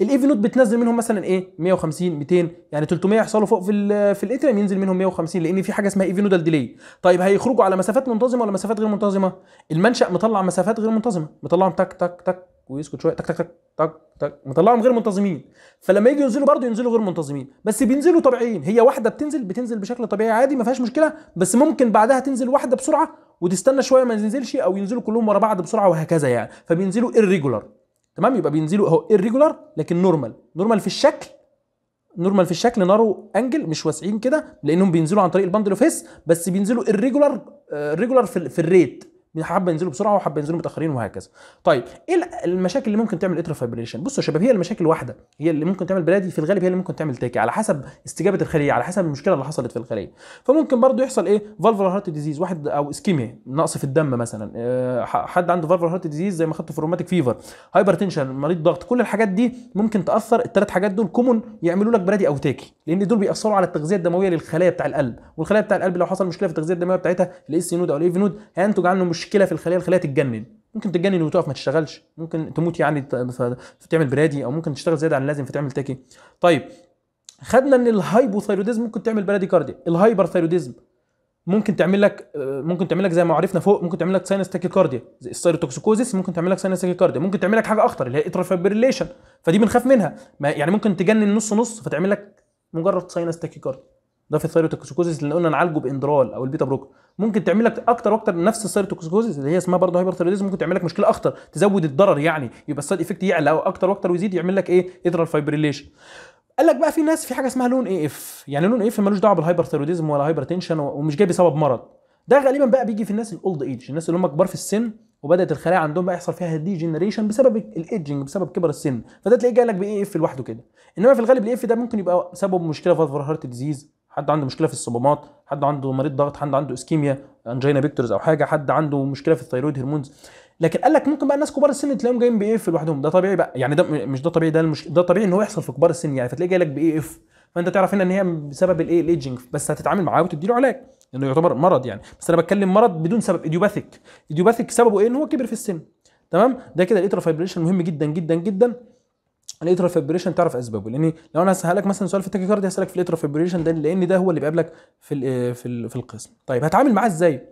الايفي نوت بتنزل منهم مثلا ايه 150 200 يعني 300 يحصلوا فوق في آه، في الاتريم ينزل منهم 150 لان في حاجه اسمها ايفي نودال ديلي طيب هيخرجوا على مسافات منتظمه ولا مسافات غير منتظمه المنشا مطلع مسافات غير منتظمه مطلعهم تك تك تك ويسكت شويه تك تك تك تك تك مطلعهم غير منتظمين فلما يجوا ينزلوا برضه ينزلوا غير منتظمين بس بينزلوا طبيعيين هي واحده بتنزل بتنزل بشكل طبيعي عادي ما فيهاش مشكله بس ممكن بعدها تنزل واحده بسرعه وتستنى شويه ما تنزلش او ينزلوا كلهم ورا بعض بسرعه وهكذا يعني فبينزلوا irregular تمام يبقى بينزلوا اهو irregular لكن نورمال نورمال في الشكل نورمال في الشكل نارو انجل مش واسعين كده لانهم بينزلوا عن طريق الباندل اوف هيس بس بينزلوا irregular آه، irregular في, في الريت حبه ينزلوا بسرعه وحبه ينزلوا متاخرين وهكذا طيب ايه المشاكل اللي ممكن تعمل اتر فايبريشن بصوا يا شباب هي المشاكل واحده هي اللي ممكن تعمل بلادي في الغالب هي اللي ممكن تعمل تاكي على حسب استجابه الخليه على حسب المشكله اللي حصلت في الخليه فممكن برضو يحصل ايه فالفر هارت ديزيز واحد او اسكيميا نقص في الدم مثلا آه، حد عنده فالفر هارت ديزيز زي ما خدته في الروماتيك فيفر هايبر تنشن مريض ضغط كل الحاجات دي ممكن تاثر الثلاث حاجات دول كومون يعملوا لك بلادي او تاكي لان دول بيأثروا على التغذيه الدمويه للخلايا بتاع القلب والخلايا بتاع القلب لو حصل مشكله في التغذيه الدمويه بتاعتها الاس نود او الايف نود هينتج عنه مشكله في الخليه الخليه تتجنن ممكن تتجنن وتقف ما تشتغلش ممكن تموت يعني فتعمل برادي او ممكن تشتغل زياده عن اللازم فتعمل تاكي طيب خدنا ان الهايبوثايروديزم ممكن تعمل براديكارديا ثايروديزم ممكن تعمل لك ممكن تعمل لك زي ما عرفنا فوق ممكن تعمل لك ساينس تاكيكارديا السيروتوكسيكوزيس ممكن تعمل لك ساينس تاكيكارديا ممكن تعمل لك حاجه اخطر اللي هي اتروفابريليشن فدي بنخاف منها يعني ممكن تجنن نص نص فتعمل لك مجرد ساينس تاكيكارديا في الثيروتوكسيكوزيس اللي قلنا نعالجه باندرال او البيتا بروكر ممكن تعمل لك اكتر واكتر نفس الثيروتوكسيكوزيس اللي هي اسمها برضه هايبرثيروديزم ممكن تعمل لك مشكله اخطر تزود الضرر يعني يبقى السايد افكت يعلى او اكتر واكتر ويزيد يعمل لك ايه ادرال فايبريليشن قال لك بقى في ناس في حاجه اسمها لون اي اف يعني لون اي اف ملوش دعوه بالهايبرثيرويديزم ولا هايبرتنشن ومش جاي بسبب مرض ده غالبا بقى بيجي في الناس الاولد ايج الناس اللي هم كبار في السن وبدات الخلايا عندهم بقى يحصل فيها دي جنريشن بسبب الايدجنج بسبب كبر السن فده تلاقيه جاي لك باي اف لوحده كده انما في الغالب اف ده ممكن يبقى سبب مشكله في هارت ديزيز حد عنده مشكله في الصمامات حد عنده مريض ضغط حد عنده اسكيميا انجينا بيكتورز او حاجه حد عنده مشكله في الثيرويد هرمونز لكن قال لك ممكن بقى الناس كبار السن تلاقيهم جايين بايه اف لوحدهم ده طبيعي بقى يعني ده مش ده طبيعي ده المش... ده طبيعي ان هو يحصل في كبار السن يعني فتلاقيه جاي لك بايه اف فانت تعرف هنا ان هي بسبب الايه الايدجنج بس هتتعامل معاه وتدي له علاج لانه يعتبر مرض يعني بس انا بتكلم مرض بدون سبب ايديوباثيك ايديوباثيك سببه ايه ان هو كبر في السن تمام ده كده الاترا فايبريشن مهم جدا جدا جدا الاترا فيبريشن تعرف اسبابه لان لو انا هسالك مثلا سؤال في التكيكارديا هسالك في الاترا فيبريشن ده لان ده هو اللي بيقابلك في في في القسم طيب هتعامل معاه ازاي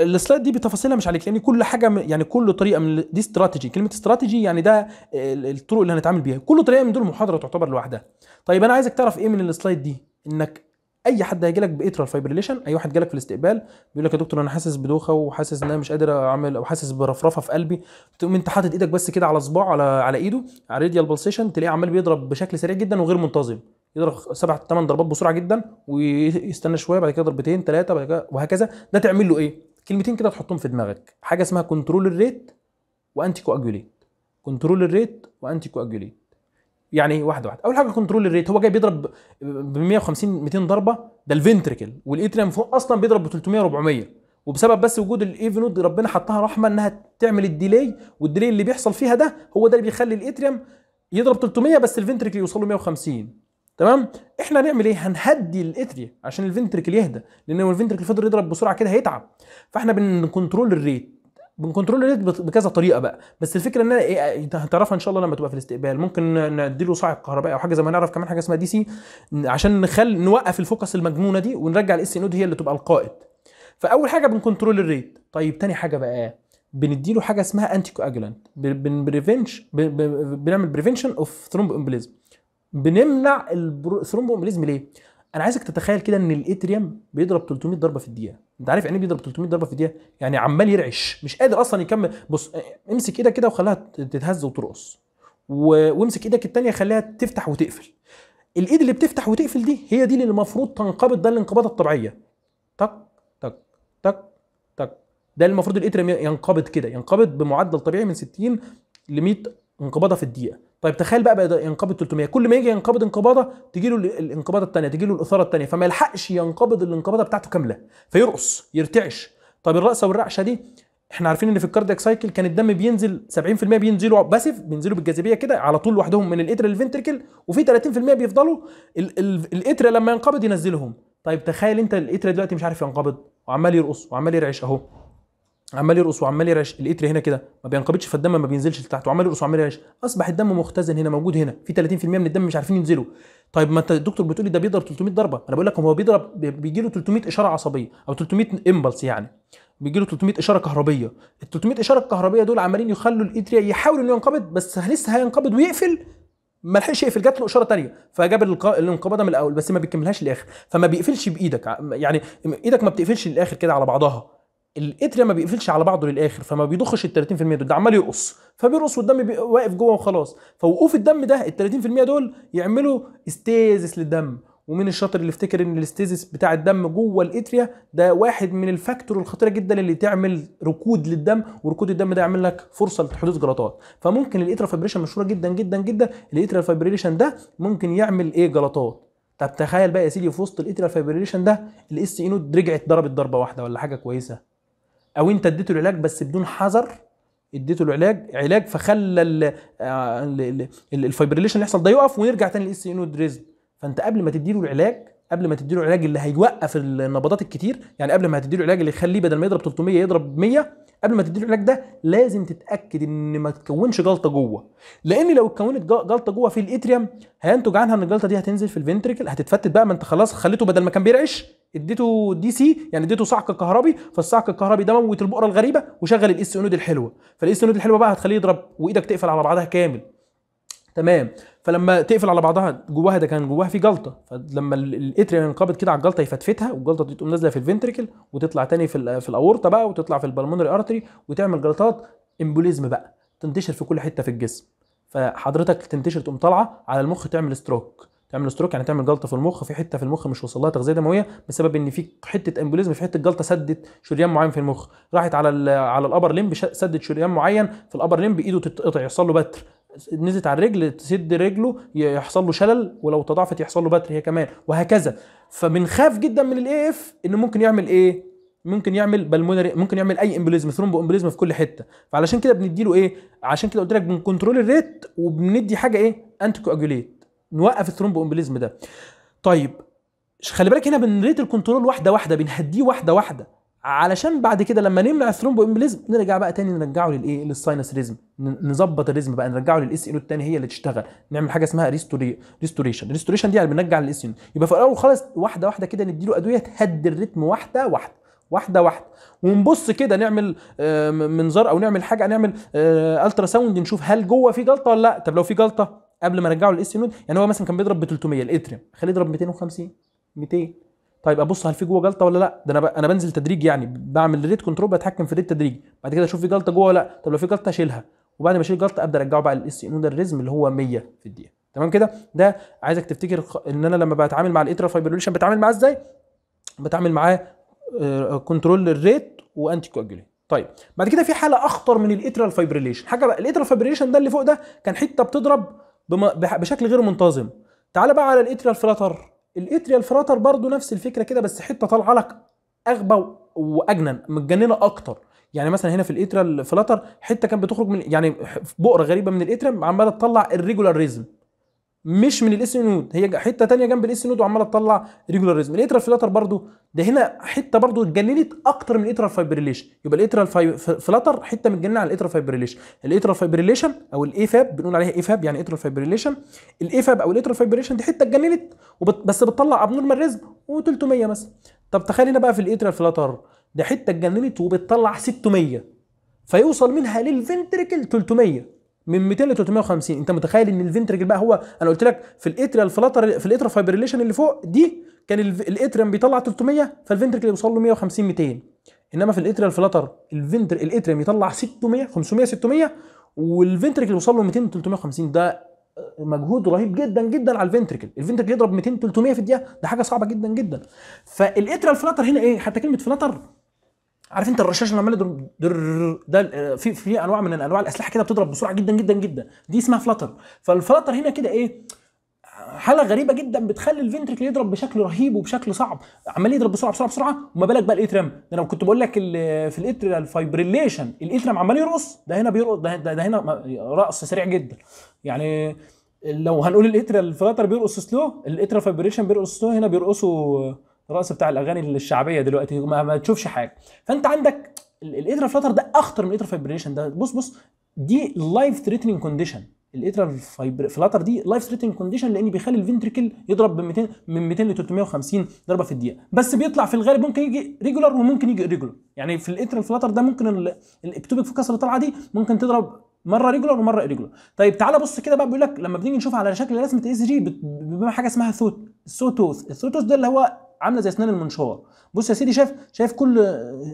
السلايد دي بتفاصيلها مش عليك لان كل حاجه يعني كل طريقه من دي استراتيجي كلمه استراتيجي يعني ده الطرق اللي هنتعامل بيها كل طريقه من دول محاضره تعتبر لوحدها طيب انا عايزك تعرف ايه من السلايد دي انك اي حد هيجي لك بايترال فايبريليشن اي واحد جالك في الاستقبال بيقول لك يا دكتور انا حاسس بدوخه وحاسس ان انا مش قادر اعمل او حاسس برفرفه في قلبي تقوم انت حاطط ايدك بس كده على صباعه على على ايده على راديال بلسيشن تلاقيه عمال بيضرب بشكل سريع جدا وغير منتظم يضرب سبع ثمان ضربات بسرعه جدا ويستنى شويه بعد كده ضربتين ثلاثه بعد كده وهكذا ده تعمل له ايه؟ كلمتين كده تحطهم في دماغك حاجه اسمها كنترول الريت وانتي كواجوليت كنترول الريت وانتي كواجوليت يعني ايه واحده واحده اول حاجه كنترول الريت هو جاي بيضرب ب 150 200 ضربه ده الفنتركل والاتريم فوق اصلا بيضرب ب 300 400 وبسبب بس وجود الايف نود ربنا حطها رحمه انها تعمل الديلي والديلي اللي بيحصل فيها ده هو ده اللي بيخلي الاتريم يضرب 300 بس الفنتركل يوصل له 150 تمام احنا هنعمل ايه هنهدي الاتريا عشان الفنتركل يهدى لان لو الفنتركل فضل يضرب بسرعه كده هيتعب فاحنا بنكنترول الريت بنكنترول الريت بكذا طريقه بقى بس الفكره ان انا ايه هتعرفها ان شاء الله لما تبقى في الاستقبال ممكن نديله صاعق كهربائي او حاجه زي ما نعرف كمان حاجه اسمها دي سي عشان نخل نوقف الفوكس المجنونه دي ونرجع الاس نود هي اللي تبقى القائد فاول حاجه بنكنترول الريت طيب تاني حاجه بقى بنديله حاجه اسمها انتي كواجولانت بنبريفنش بنعمل بريفنشن اوف ثرومبو امبليزم بنمنع الثرومبو امبليزم ليه انا عايزك تتخيل كده ان الاتريوم بيضرب 300 ضربه في الدقيقه انت عارف يعني إيه بيضرب 300 ضربه في الدقيقه يعني عمال يرعش مش قادر اصلا يكمل بص آه، امسك ايدك كده وخليها تتهز وترقص وامسك ايدك الثانيه خليها تفتح وتقفل الايد اللي بتفتح وتقفل دي هي دي اللي المفروض تنقبض ده الانقباضه الطبيعيه تك تك تك تك ده المفروض الاتريوم ينقبض كده ينقبض بمعدل طبيعي من 60 ل 100 انقباضه في الدقيقه طيب تخيل بقى بقى ينقبض 300 كل ما يجي ينقبض انقباضه تجي له الانقباضه الثانيه تجي له الاثاره الثانيه فما يلحقش ينقبض الانقباضه بتاعته كامله فيرقص يرتعش طيب الرقصه والرعشه دي احنا عارفين ان في الكاردياك سايكل كان الدم بينزل 70% بينزلوا باسف بينزلوا بالجاذبيه كده على طول لوحدهم من الاتر للفنتركل وفي 30% بيفضلوا الاتر لما ينقبض ينزلهم طيب تخيل انت الاتر دلوقتي مش عارف ينقبض وعمال يرقص وعمال يرعش اهو عمال يرقص وعمال يرش القطر هنا كده ما بينقبضش فالدم ما بينزلش لتحت وعمال يرقص وعمال يرش اصبح الدم مختزن هنا موجود هنا في 30% من الدم مش عارفين ينزله طيب ما انت الدكتور بتقول لي ده بيضرب 300 ضربه انا بقول لك هو بيضرب بيجي له 300 اشاره عصبيه او 300 امبلس يعني بيجي له 300 اشاره كهربيه ال 300 اشاره الكهربيه دول عمالين يخلوا القطر يحاول انه ينقبض بس لسه هينقبض ويقفل ما لحقش يقفل جات له اشاره ثانيه فجاب الانقباضه من الاول بس ما بيكملهاش للاخر فما بيقفلش بايدك يعني ايدك ما بتقفلش للاخر كده على بعضها الاتريا ما بيقفلش على بعضه للاخر فما بيضخش ال 30% دول ده عمال يرقص فبيرقص والدم واقف جوه وخلاص فوقوف الدم ده ال 30% دول يعملوا استيزس للدم ومن الشاطر اللي افتكر ان الاستيزس بتاع الدم جوه الاتريا ده واحد من الفاكتور الخطيره جدا اللي تعمل ركود للدم وركود الدم ده يعمل لك فرصه لحدوث جلطات فممكن الاترا فايبريشن مشهوره جدا جدا جدا الاترا فايبريشن ده ممكن يعمل ايه جلطات طب تخيل بقى يا سيدي في وسط الاترا فايبريشن ده الاس اي نود رجعت ضربت ضربه واحده ولا حاجه كويسه او انت اديته العلاج بس بدون حذر اديته العلاج علاج فخلى آه، الفايبريليشن اللي يحصل ده يقف ونرجع تاني للاس انو دريزن فانت قبل ما تديله العلاج قبل ما تديله العلاج اللي هيوقف النبضات الكتير يعني قبل ما هتديله العلاج اللي يخليه بدل ما يضرب 300 يضرب 100 قبل ما تديله العلاج ده لازم تتاكد ان ما تكونش جلطه جوه لان لو اتكونت جلطه جوه في الاتريوم هينتج عنها ان الجلطه دي هتنزل في الفنتريكل هتتفتت بقى ما انت خلاص خليته بدل ما كان بيرعش اديته دي سي يعني اديته صعق كهربي فالصعق الكهربي ده موت البقره الغريبه وشغل الاس انود الحلوه فالاس انود الحلوه بقى هتخليه يضرب وايدك تقفل على بعضها كامل تمام فلما تقفل على بعضها جواها ده كان جواها في جلطه فلما الاتريا ينقبض يعني كده على الجلطه يفتفتها والجلطه دي تقوم نازله في الفنتريكل وتطلع تاني في في الاورطه بقى وتطلع في البلمونري ارتري وتعمل جلطات امبوليزم بقى تنتشر في كل حته في الجسم فحضرتك تنتشر تقوم طالعه على المخ تعمل ستروك تعمل ستروك يعني تعمل جلطه في المخ في حته في المخ مش وصل لها تغذيه دمويه بسبب ان في حته امبوليزم في حته جلطه سدت شريان معين في المخ راحت على على الابر لمب سدت شريان معين في الابر لمب ايده تتقطع يحصل له بتر نزلت على الرجل تسد رجله يحصل له شلل ولو تضاعفت يحصل له بتر هي كمان وهكذا فبنخاف جدا من الاي اف انه ممكن يعمل ايه ممكن يعمل بلمونري ممكن يعمل اي امبوليزم ثرومبو امبوليزم في كل حته فعلشان كده بنديله ايه عشان كده قلت لك بنكنترول الريت وبندي حاجه ايه انتي كواجوليت نوقف الثرومبو امبليزم ده طيب خلي بالك هنا بنريت الكنترول واحده واحده بنهديه واحده واحده علشان بعد كده لما نمنع الثرومبو امبليزم نرجع بقى تاني نرجعه للايه للساينس ريزم نظبط الريزم بقى نرجعه للاس ان الثاني هي اللي تشتغل نعمل حاجه اسمها ريستوري ريستوريشن الريستوريشن دي يعني بنرجع للاس ان يبقى في الاول خالص واحده واحده كده نديله ادويه تهدي الريتم واحده واحده واحده واحده ونبص كده نعمل آه، منظار او نعمل حاجه نعمل الترا آه، ساوند نشوف هل جوه في جلطه ولا لا طب لو في جلطه قبل ما ارجعه للاس نود يعني هو مثلا كان بيضرب ب 300 الاتريوم خليه يضرب 250 200 طيب ابص هل في جوه جلطه ولا لا ده انا انا بنزل تدريج يعني بعمل ريت كنترول بتحكم في ريت تدريجي بعد كده اشوف في جلطه جوه ولا لا طب لو في جلطه اشيلها وبعد ما اشيل جلطه ابدا ارجعه بقى للاس نود الريزم اللي هو 100 في الدقيقه تمام كده ده عايزك تفتكر ان انا لما بتعامل مع الاترا فايبروليشن بتعامل معاه ازاي بتعامل معاه آه، كنترول الريت وانتي كواجولين طيب بعد كده في حاله اخطر من الاترال فايبريليشن حاجه بقى الاترال فايبريليشن ده اللي فوق ده كان حته بتضرب بشكل غير منتظم تعال بقى على الاتريال فلاتر الاتريال فلاتر برضو نفس الفكره كده بس حته طالعه لك اغبى واجنن متجننه اكتر يعني مثلا هنا في الاتريال فلاتر حته كانت بتخرج من يعني بؤره غريبه من الاتريم عماله تطلع الريجولار ريزم مش من الاس نود هي حته تانية جنب الاس نود وعماله تطلع ريجولاريزم الاترال فلاتر برضو ده هنا حته برضو اتجننت اكتر من الاترال فايبريليشن يبقى الاترال فلاتر حته متجننه على الاترال فايبريليشن الاترال فايبريليشن او الايفاب بنقول عليها ايفاب يعني اترال فايبريليشن الايفاب او الاترال فايبريليشن دي حته اتجننت بس بتطلع ابنورمال ريزم و300 مثلا طب تخيل هنا بقى في الاترال فلاتر ده حته اتجننت وبتطلع 600 فيوصل منها للفنتريكل 300 من 200 ل 350 انت متخيل ان الفنتريكل بقى هو انا قلت لك في الاتريال فلاتر في الاتريال فايبريليشن اللي فوق دي كان الاتريم بيطلع 300 فالفنتريكل يوصل له 150 200 انما في الاتريال فلاتر الفنتر الاتريم يطلع 600 500 600 والفنتريكل يوصل له 200 350 ده مجهود رهيب جدا جدا على الفنتركل الفنتركل يضرب 200 300 في الدقيقه ده حاجه صعبه جدا جدا فالاتريال فلاتر هنا ايه حتى كلمه فلاتر عارف انت الرشاش اللي عمال ده آه، في في انواع من انواع الاسلحه كده بتضرب بسرعه جدا جدا جدا دي اسمها فلتر فالفلتر هنا كده ايه حاله غريبه جدا بتخلي الفنتركل يضرب بشكل رهيب وبشكل صعب عمال يضرب بسرعه بسرعه بسرعه وما بالك بقى الاترم ده انا كنت بقول لك في الاتريال الفايبريليشن الاترم عمال يرقص ده هنا بيرقص ده, ده, ده هنا رقص سريع جدا يعني لو هنقول الاتريال الفلتر بيرقص سلو الاتريال فايبريشن بيرقص سلو هنا بيرقصوا الرقص بتاع الاغاني الشعبيه دلوقتي ما, ما تشوفش حاجه فانت عندك الايترا فلتر ده اخطر من الايترا فايبريشن ده بص بص دي لايف ثريتنينج كونديشن الايترا فلاتر دي لايف ثريتنج كونديشن لان بيخلي الفنتريكل يضرب من 200 من 200 ل 350 ضربه في الدقيقه بس بيطلع في الغالب ممكن يجي ريجولار وممكن يجي ريجولار يعني في الايترا فلاتر ده ممكن الاكتوبيك فوكس اللي طالعه دي ممكن تضرب مره ريجولار ومره ايريجولار طيب تعالى بص كده بقى بيقول لك لما بنيجي نشوف على شكل رسمه اس جي حاجه اسمها ثوت السوتوث السوتوث ده اللي هو عامله زي اسنان المنشار بص يا سيدي شايف شايف كل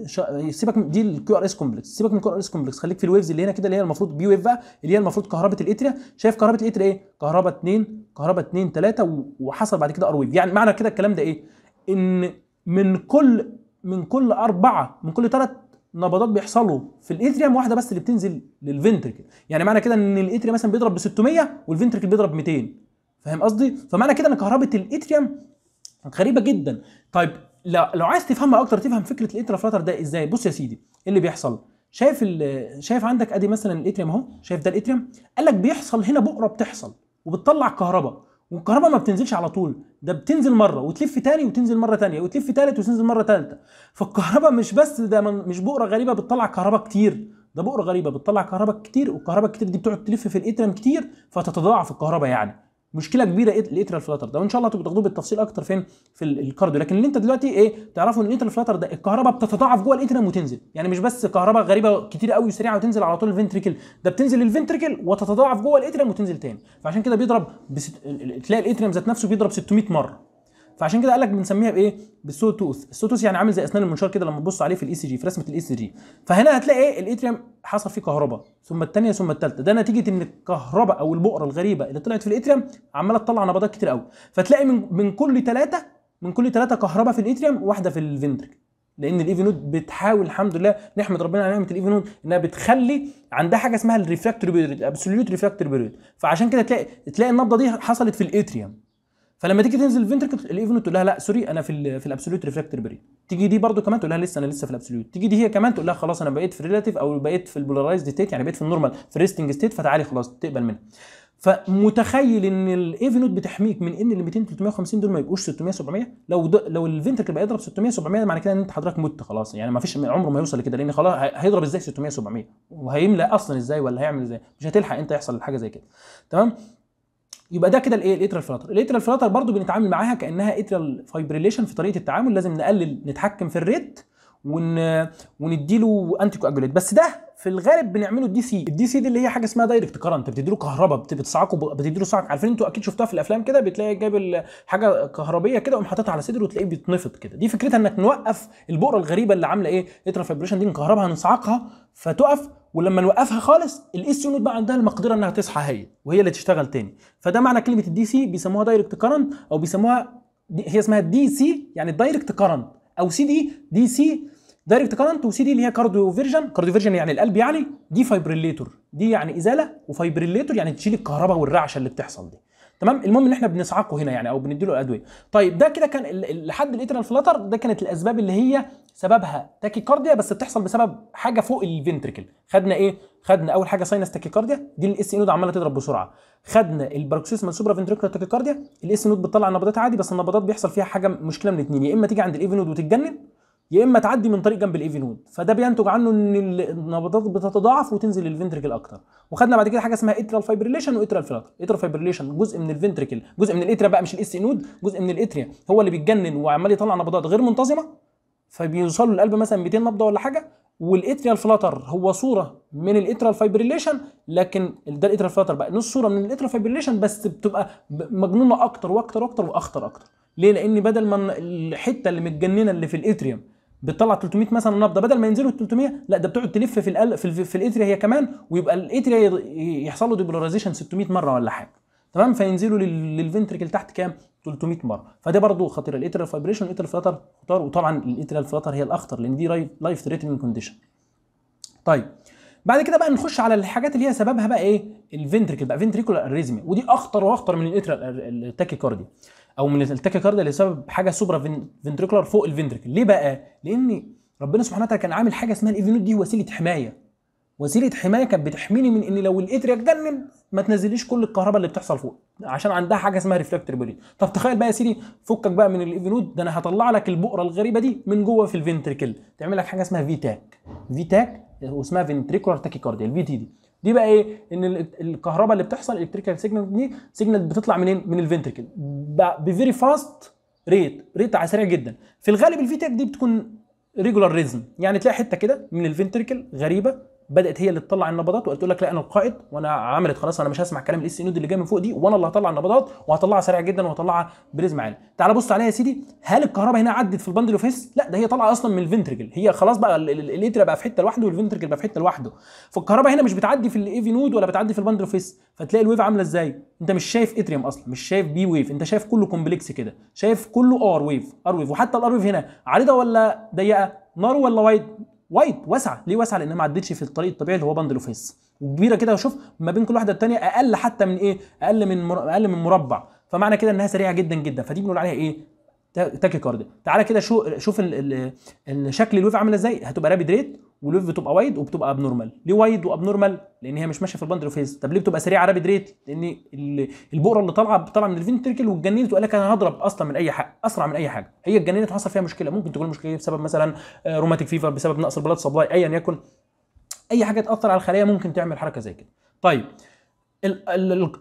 شا... سيبك دي الكيو ار اس كومبلكس سيبك من الكيو ار اس كومبلكس خليك في الويفز اللي هنا كده اللي هي المفروض بي ويف بقى اللي هي المفروض كهربه الاتريا شايف كهربه الاتريا ايه كهربا 2 كهربا 2 3 وحصل بعد كده ار ويف يعني معنى كده الكلام ده ايه ان من كل من كل اربعه من كل ثلاث نبضات بيحصلوا في الاتريوم واحده بس اللي بتنزل للفنتركل يعني معنى كده ان الاتريوم مثلا بيضرب ب 600 والفنتركل بيضرب 200 فاهم قصدي فمعنى كده ان كهربه الاتريوم غريبه جدا طيب لو عايز تفهمها اكتر تفهم فكره الاترا فلاتر ده ازاي بص يا سيدي ايه اللي بيحصل شايف شايف عندك ادي مثلا الاتريوم اهو شايف ده الاتريوم قال لك بيحصل هنا بؤره بتحصل وبتطلع كهرباء والكهرباء ما بتنزلش على طول ده بتنزل مره وتلف تاني وتنزل مره تانية وتلف تالت وتنزل مره تالتة فالكهرباء مش بس ده مش بؤره غريبه بتطلع كهرباء كتير ده بؤره غريبه بتطلع كهرباء كتير والكهرباء الكتير دي بتقعد تلف في الاتريوم كتير فتتضاعف الكهرباء يعني مشكله كبيره الاترال فلاتر ده وان شاء الله تبقوا تاخدوه بالتفصيل اكتر فين في الكارديو لكن اللي انت دلوقتي ايه تعرفه ان الاترال فلاتر ده الكهرباء بتتضاعف جوه الاترم وتنزل يعني مش بس كهرباء غريبه كتير قوي وسريعه وتنزل على طول الفنتريكل ده بتنزل للفنتريكل وتتضاعف جوه الاترم وتنزل تاني فعشان كده بيضرب بست... تلاقي الاترم ذات نفسه بيضرب 600 مره فعشان كده قال لك بنسميها بايه بالسو توث السو توث يعني عامل زي اسنان المنشار كده لما تبص عليه في الاي سي e جي في رسمه الاي سي e جي فهنا هتلاقي ايه الاتريوم حصل فيه كهرباء ثم الثانيه ثم الثالثه ده نتيجه ان الكهرباء او البؤره الغريبه اللي طلعت في الاتريوم عماله تطلع نبضات كتير قوي فتلاقي من من كل ثلاثه من كل ثلاثه كهرباء في الاتريوم واحده في الفنتريك لان الايفينود بتحاول الحمد لله نحمد ربنا على نعمه الايفينود انها بتخلي عندها حاجه اسمها الريفراكتوري بيريد ابسولوت ريفراكتوري بيريد فعشان كده تلاقي تلاقي النبضه دي حصلت في الاتريوم فلما تيجي تنزل الفنتركل الايفن تقول لها لا سوري انا في في الابسوليوت ريفراكتور بريد تيجي دي برده كمان تقول لها لسه انا لسه في الابسوليوت تيجي دي هي كمان تقول لها خلاص انا بقيت في الريلاتيف او بقيت في البولارايزد ستيت يعني بقيت في النورمال في ريستنج ستيت فتعالي خلاص تقبل منها فمتخيل ان الايفنوت بتحميك من ان ال 200 350 دول ما يبقوش 600 700 لو لو الفنتركل بقى يضرب 600 700 معنى كده ان انت حضرتك مت خلاص يعني ما فيش عمره ما يوصل لكده لان خلاص هيضرب ازاي 600 700 وهيملى اصلا ازاي ولا هيعمل ازاي مش هتلحق انت يحصل حاجه زي كده تمام يبقى ده كده الايه الاتريال فلاتر الاتريال فلاتر برضو بنتعامل معاها كانها اتريال فايبريليشن في طريقه التعامل لازم نقلل نتحكم في الريت ون... ونديله انتي كواجوليت بس ده في الغالب بنعمله دي سي الدي سي دي اللي هي حاجه اسمها دايركت كرنت بتديله كهرباء بتصعقه بتديله صعق عارفين انتوا اكيد شفتوها في الافلام كده بتلاقي جايب حاجه كهربيه كده قوم حاططها على صدره وتلاقيه بيتنفض كده دي فكرتها انك نوقف البؤره الغريبه اللي عامله ايه اترا فايبريشن دي نكهربها نصعقها فتقف ولما نوقفها خالص الاس يونت e بقى عندها المقدره انها تصحى هي وهي اللي تشتغل تاني فده معنى كلمه الدي سي بيسموها دايركت كرنت او بيسموها هي اسمها دي سي يعني دايركت كرنت او سي دي دي سي دايركت كرنت وسي دي اللي هي كارديو فيرجن كارديو فيرجن يعني القلب يعني دي فايبريليتور دي يعني ازاله وفايبريليتور يعني تشيل الكهرباء والرعشه اللي بتحصل دي تمام المهم ان احنا بنصعقه هنا يعني او بندي له الادويه طيب ده كده كان لحد الاترنال فلتر ده كانت الاسباب اللي هي سببها تاكيكارديا بس بتحصل بسبب حاجه فوق الفنتركل خدنا ايه خدنا اول حاجه ساينس تاكيكارديا دي الاس نود عماله تضرب بسرعه خدنا الباروكسيزمال سوبرا فنتريكولار تاكيكارديا الاس نود بتطلع نبضات عادي بس النبضات بيحصل فيها حاجه مشكله من الاثنين يا اما تيجي عند الايفي نود وتتجنن يا اما تعدي من طريق جنب الايفي نود فده بينتج عنه ان النبضات بتتضاعف وتنزل للفنتركل اكتر وخدنا بعد كده حاجه اسمها اترال فايبريليشن واترال فلاتر اترال فايبريليشن جزء من الفنتركل جزء من الاتريا بقى مش الاس نود جزء من الاتريا هو اللي بيتجنن وعمال يطلع نبضات غير منتظمه فبيوصل له القلب مثلا 200 نبضه ولا حاجه والاتريال فلاتر هو صوره من الاترال فايبريليشن لكن ده الاترال فلاتر بقى نص صوره من الاترال فايبريليشن بس بتبقى مجنونه اكتر واكتر واكتر واخطر اكتر ليه لان بدل ما الحته اللي متجننه اللي في الاتريوم بتطلع 300 مثلا نبضه بدل ما ينزلوا 300 لا ده بتقعد تلف في الأل في, ال في الاتريا هي كمان ويبقى الاتريا يحصل له ديبولاريزيشن 600 مره ولا حاجه تمام فينزلوا للفنتركل تحت كام 300 مره فده برضه خطيره الاتريال فايبريشن الاتريال فلاتر خطر وطبعا الاتريال فلاتر هي الاخطر لان دي لايف ثريتنج كونديشن طيب بعد كده بقى نخش على الحاجات اللي هي سببها بقى ايه الفنتركل بقى فنتريكولار اريزمي ودي اخطر واخطر من الاتريال التاكيكارديا او من التاكيكارديا لسبب حاجه سوبرا فينتريكولار فوق الفنتريكل ليه بقى لان ربنا سبحانه وتعالى كان عامل حاجه اسمها الايفينود دي وسيله حمايه وسيله حمايه كانت بتحميني من ان لو الاتريا اتجنن ما تنزليش كل الكهرباء اللي بتحصل فوق عشان عندها حاجه اسمها ريفلكتور بولي طب تخيل بقى يا سيدي فكك بقى من الايفينود ده انا هطلع لك البؤره الغريبه دي من جوه في الفنتريكل تعمل لك حاجه اسمها فيتاك فيتاك واسمها تاكي تاكيكارديا الفي تي دي دي بقى ايه ان الكهرباء اللي بتحصل الكتريكال سيجنال دي سيجنال بتطلع منين من الفنتركل بفيري فاست ريت ريت على سريع جدا في الغالب الفي تاك دي بتكون ريجولار ريزن يعني تلاقي حته كده من الفنتركل غريبه بدات هي اللي تطلع النبضات وقالت لك لا انا القائد وانا عملت خلاص انا مش هسمع كلام الاس e نود اللي جاي من فوق دي وانا اللي هطلع النبضات وهطلعها سريع جدا وهطلعها بريزم عالي تعال بص عليها يا سيدي هل الكهرباء هنا عدت في البندل اوف لا ده هي طالعه اصلا من الفنتركل هي خلاص بقى الاترا بقى في حته لوحده والفنتركل بقى في حته لوحده فالكهرباء هنا مش بتعدي في الاي في e نود ولا بتعدي في البندل اوف فتلاقي الويف عامله ازاي انت مش شايف اتريوم اصلا مش شايف بي ويف انت شايف كله كومبلكس كده شايف كله ار ويف ار ويف وحتى الار ويف هنا عريضه ولا ضيقه نار ولا وايد وايد واسعه ليه واسعه لانها ما عدتش في الطريق الطبيعي اللي هو بندل وفيس كبيره كده وشوف ما بين كل واحده الثانيه اقل حتى من ايه اقل من مر... اقل من مربع فمعنى كده انها سريعه جدا جدا فدي بنقول عليها ايه تاكي كارديا تعالى كده شو شوف ال... ال... الشكل الويف عامل ازاي هتبقى رابيد ريت وليف بتبقى وايد وبتبقى ابنورمال ليه وايد وابنورمال لان هي مش ماشيه في البندل فيز طب ليه بتبقى سريعه رابيد ريت لان البؤره اللي طالعه طالعه من الفنتركل والجنينه تقول لك انا هضرب اصلا من اي حاجه اسرع من اي حاجه هي الجنينه حصل فيها مشكله ممكن تكون المشكله بسبب مثلا روماتيك آه، فيفر بسبب نقص البلاد سبلاي ايا يكن اي حاجه تاثر على الخليه ممكن تعمل حركه زي كده طيب ال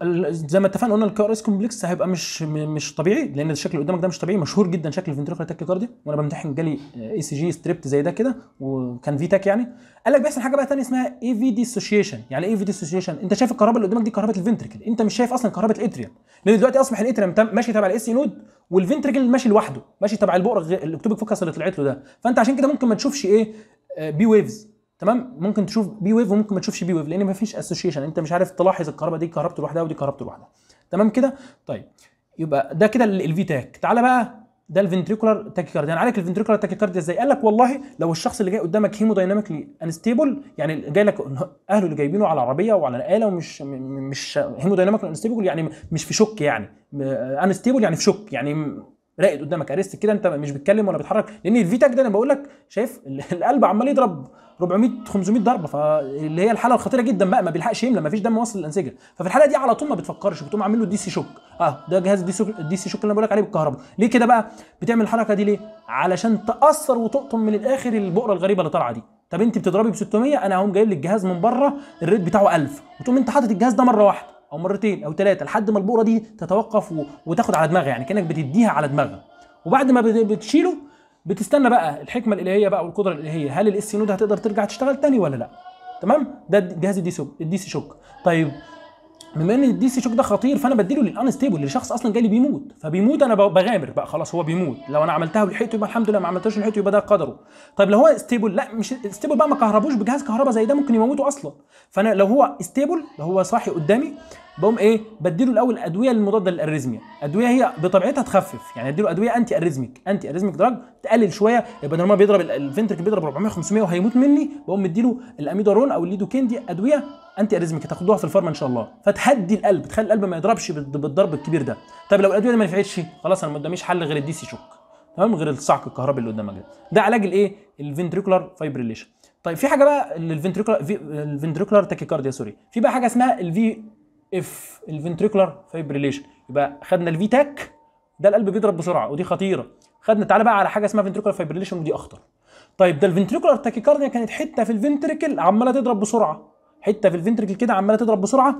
ال زي ما اتفقنا قلنا الكي ار اس كومبلكس هيبقى مش مش طبيعي لان الشكل اللي قدامك ده مش طبيعي مشهور جدا شكل الفنتريكولا كاردي وانا بمتحن جالي اي سي جي ستريبت زي ده كده وكان في تاك يعني قال لك بيحصل حاجه بقى ثانيه اسمها اي في ديسوشيشن يعني ايه في ديسوشيشن انت شايف الكهرباء اللي قدامك دي كهرباء الفنتريكل انت مش شايف اصلا كهرباء الاتريم لان دلوقتي اصبح الاتريم ماشي تبع الاس نود والفنتريكل ماشي لوحده ماشي تبع البؤره الاكتوبيك فوكس اللي طلعت له ده فانت عشان كده ممكن ما تشوفش ايه بي آه، ويفز تمام ممكن تشوف بي ويف وممكن ما تشوفش بي ويف لان ما فيش اسوشيشن انت مش عارف تلاحظ الكهرباء دي كهربت لوحدها ودي كهربت لوحدها تمام كده طيب يبقى ده كده الفي تاك تعالى بقى ده الفنتريكولار تاكي كارديا يعني الفنتريكولار كارديا ازاي قال لك والله لو الشخص اللي جاي قدامك هيمو دايناميكلي انستيبل يعني جاي لك اهله اللي جايبينه على عربيه وعلى اله ومش مش هيمو دايناميكلي انستيبل يعني مش في شك يعني انستيبل آه، يعني في شك يعني راقد قدامك ارست كده انت مش بتكلم ولا بتحرك لان الفيتاك ده انا بقول لك شايف القلب عمال يضرب 400 500 ضربه فاللي هي الحاله الخطيره جدا بقى ما بيلحقش يملى ما فيش دم واصل للانسجه ففي الحاله دي على طول ما بتفكرش بتقوم عامل له دي سي شوك اه ده جهاز الدي سي سي شوك اللي انا بقول لك عليه بالكهرباء ليه كده بقى بتعمل الحركه دي ليه علشان تاثر وتقطم من الاخر البؤره الغريبه اللي طالعه دي طب انت بتضربي ب 600 انا هقوم جايب لك الجهاز من بره الريت بتاعه 1000 وتقوم انت حاطط الجهاز ده مره واحده او مرتين او ثلاثه لحد ما البؤره دي تتوقف وتاخد على دماغها يعني كانك بتديها على دماغها وبعد ما بتشيله بتستنى بقى الحكمه الالهيه بقى والقدره الالهيه هل الاس نود هتقدر ترجع تشتغل تاني ولا لا تمام ده جهاز الدي سوك الدي سي شوك طيب بما ان الدي سي شوك ده خطير فانا بديله للانستيبل لشخص اصلا جاي لي بيموت فبيموت انا بغامر بقى خلاص هو بيموت لو انا عملتها ولحقته يبقى الحمد لله ما عملتهاش ولحقته يبقى ده قدره طيب لو هو ستيبل لا مش ستيبل بقى ما كهربوش بجهاز كهرباء زي ده ممكن يموته اصلا فانا لو هو ستيبل لو هو صاحي قدامي بقوم ايه بديله الاول ادويه للمضاده للاريزميا ادويه هي بطبيعتها تخفف يعني اديله ادويه انتي اريزميك انتي اريزميك دراج تقلل شويه يبقى نورمال بيضرب الفنتريك بيضرب 400 500 وهيموت مني بقوم مديله الاميدارون او الليدوكين دي ادويه انتي اريزميك تاخدوها في الفارما ان شاء الله فتهدي القلب تخلي القلب ما يضربش بالضرب الكبير ده طب لو الادويه دي ما نفعتش خلاص انا ما قداميش حل غير الدي سي شوك تمام غير الصعق الكهربي اللي قدامك ده ده علاج الايه الفنتريكولار فايبريليشن طيب في حاجه بقى الفنتريكولار الفنتريكولار تاكيكارديا سوري في بقى حاجه اسمها الفي اف الفنتريكولار فايبريليشن يبقى خدنا الفي تاك ده القلب بيضرب بسرعه ودي خطيره خدنا تعالى بقى على حاجه اسمها فنتريكولار فايبريليشن ودي اخطر طيب ده الفنتريكولار تاكيكارديا كانت حته في الفنتريكل عماله تضرب بسرعه حته في الفنتريكل كده عماله تضرب بسرعه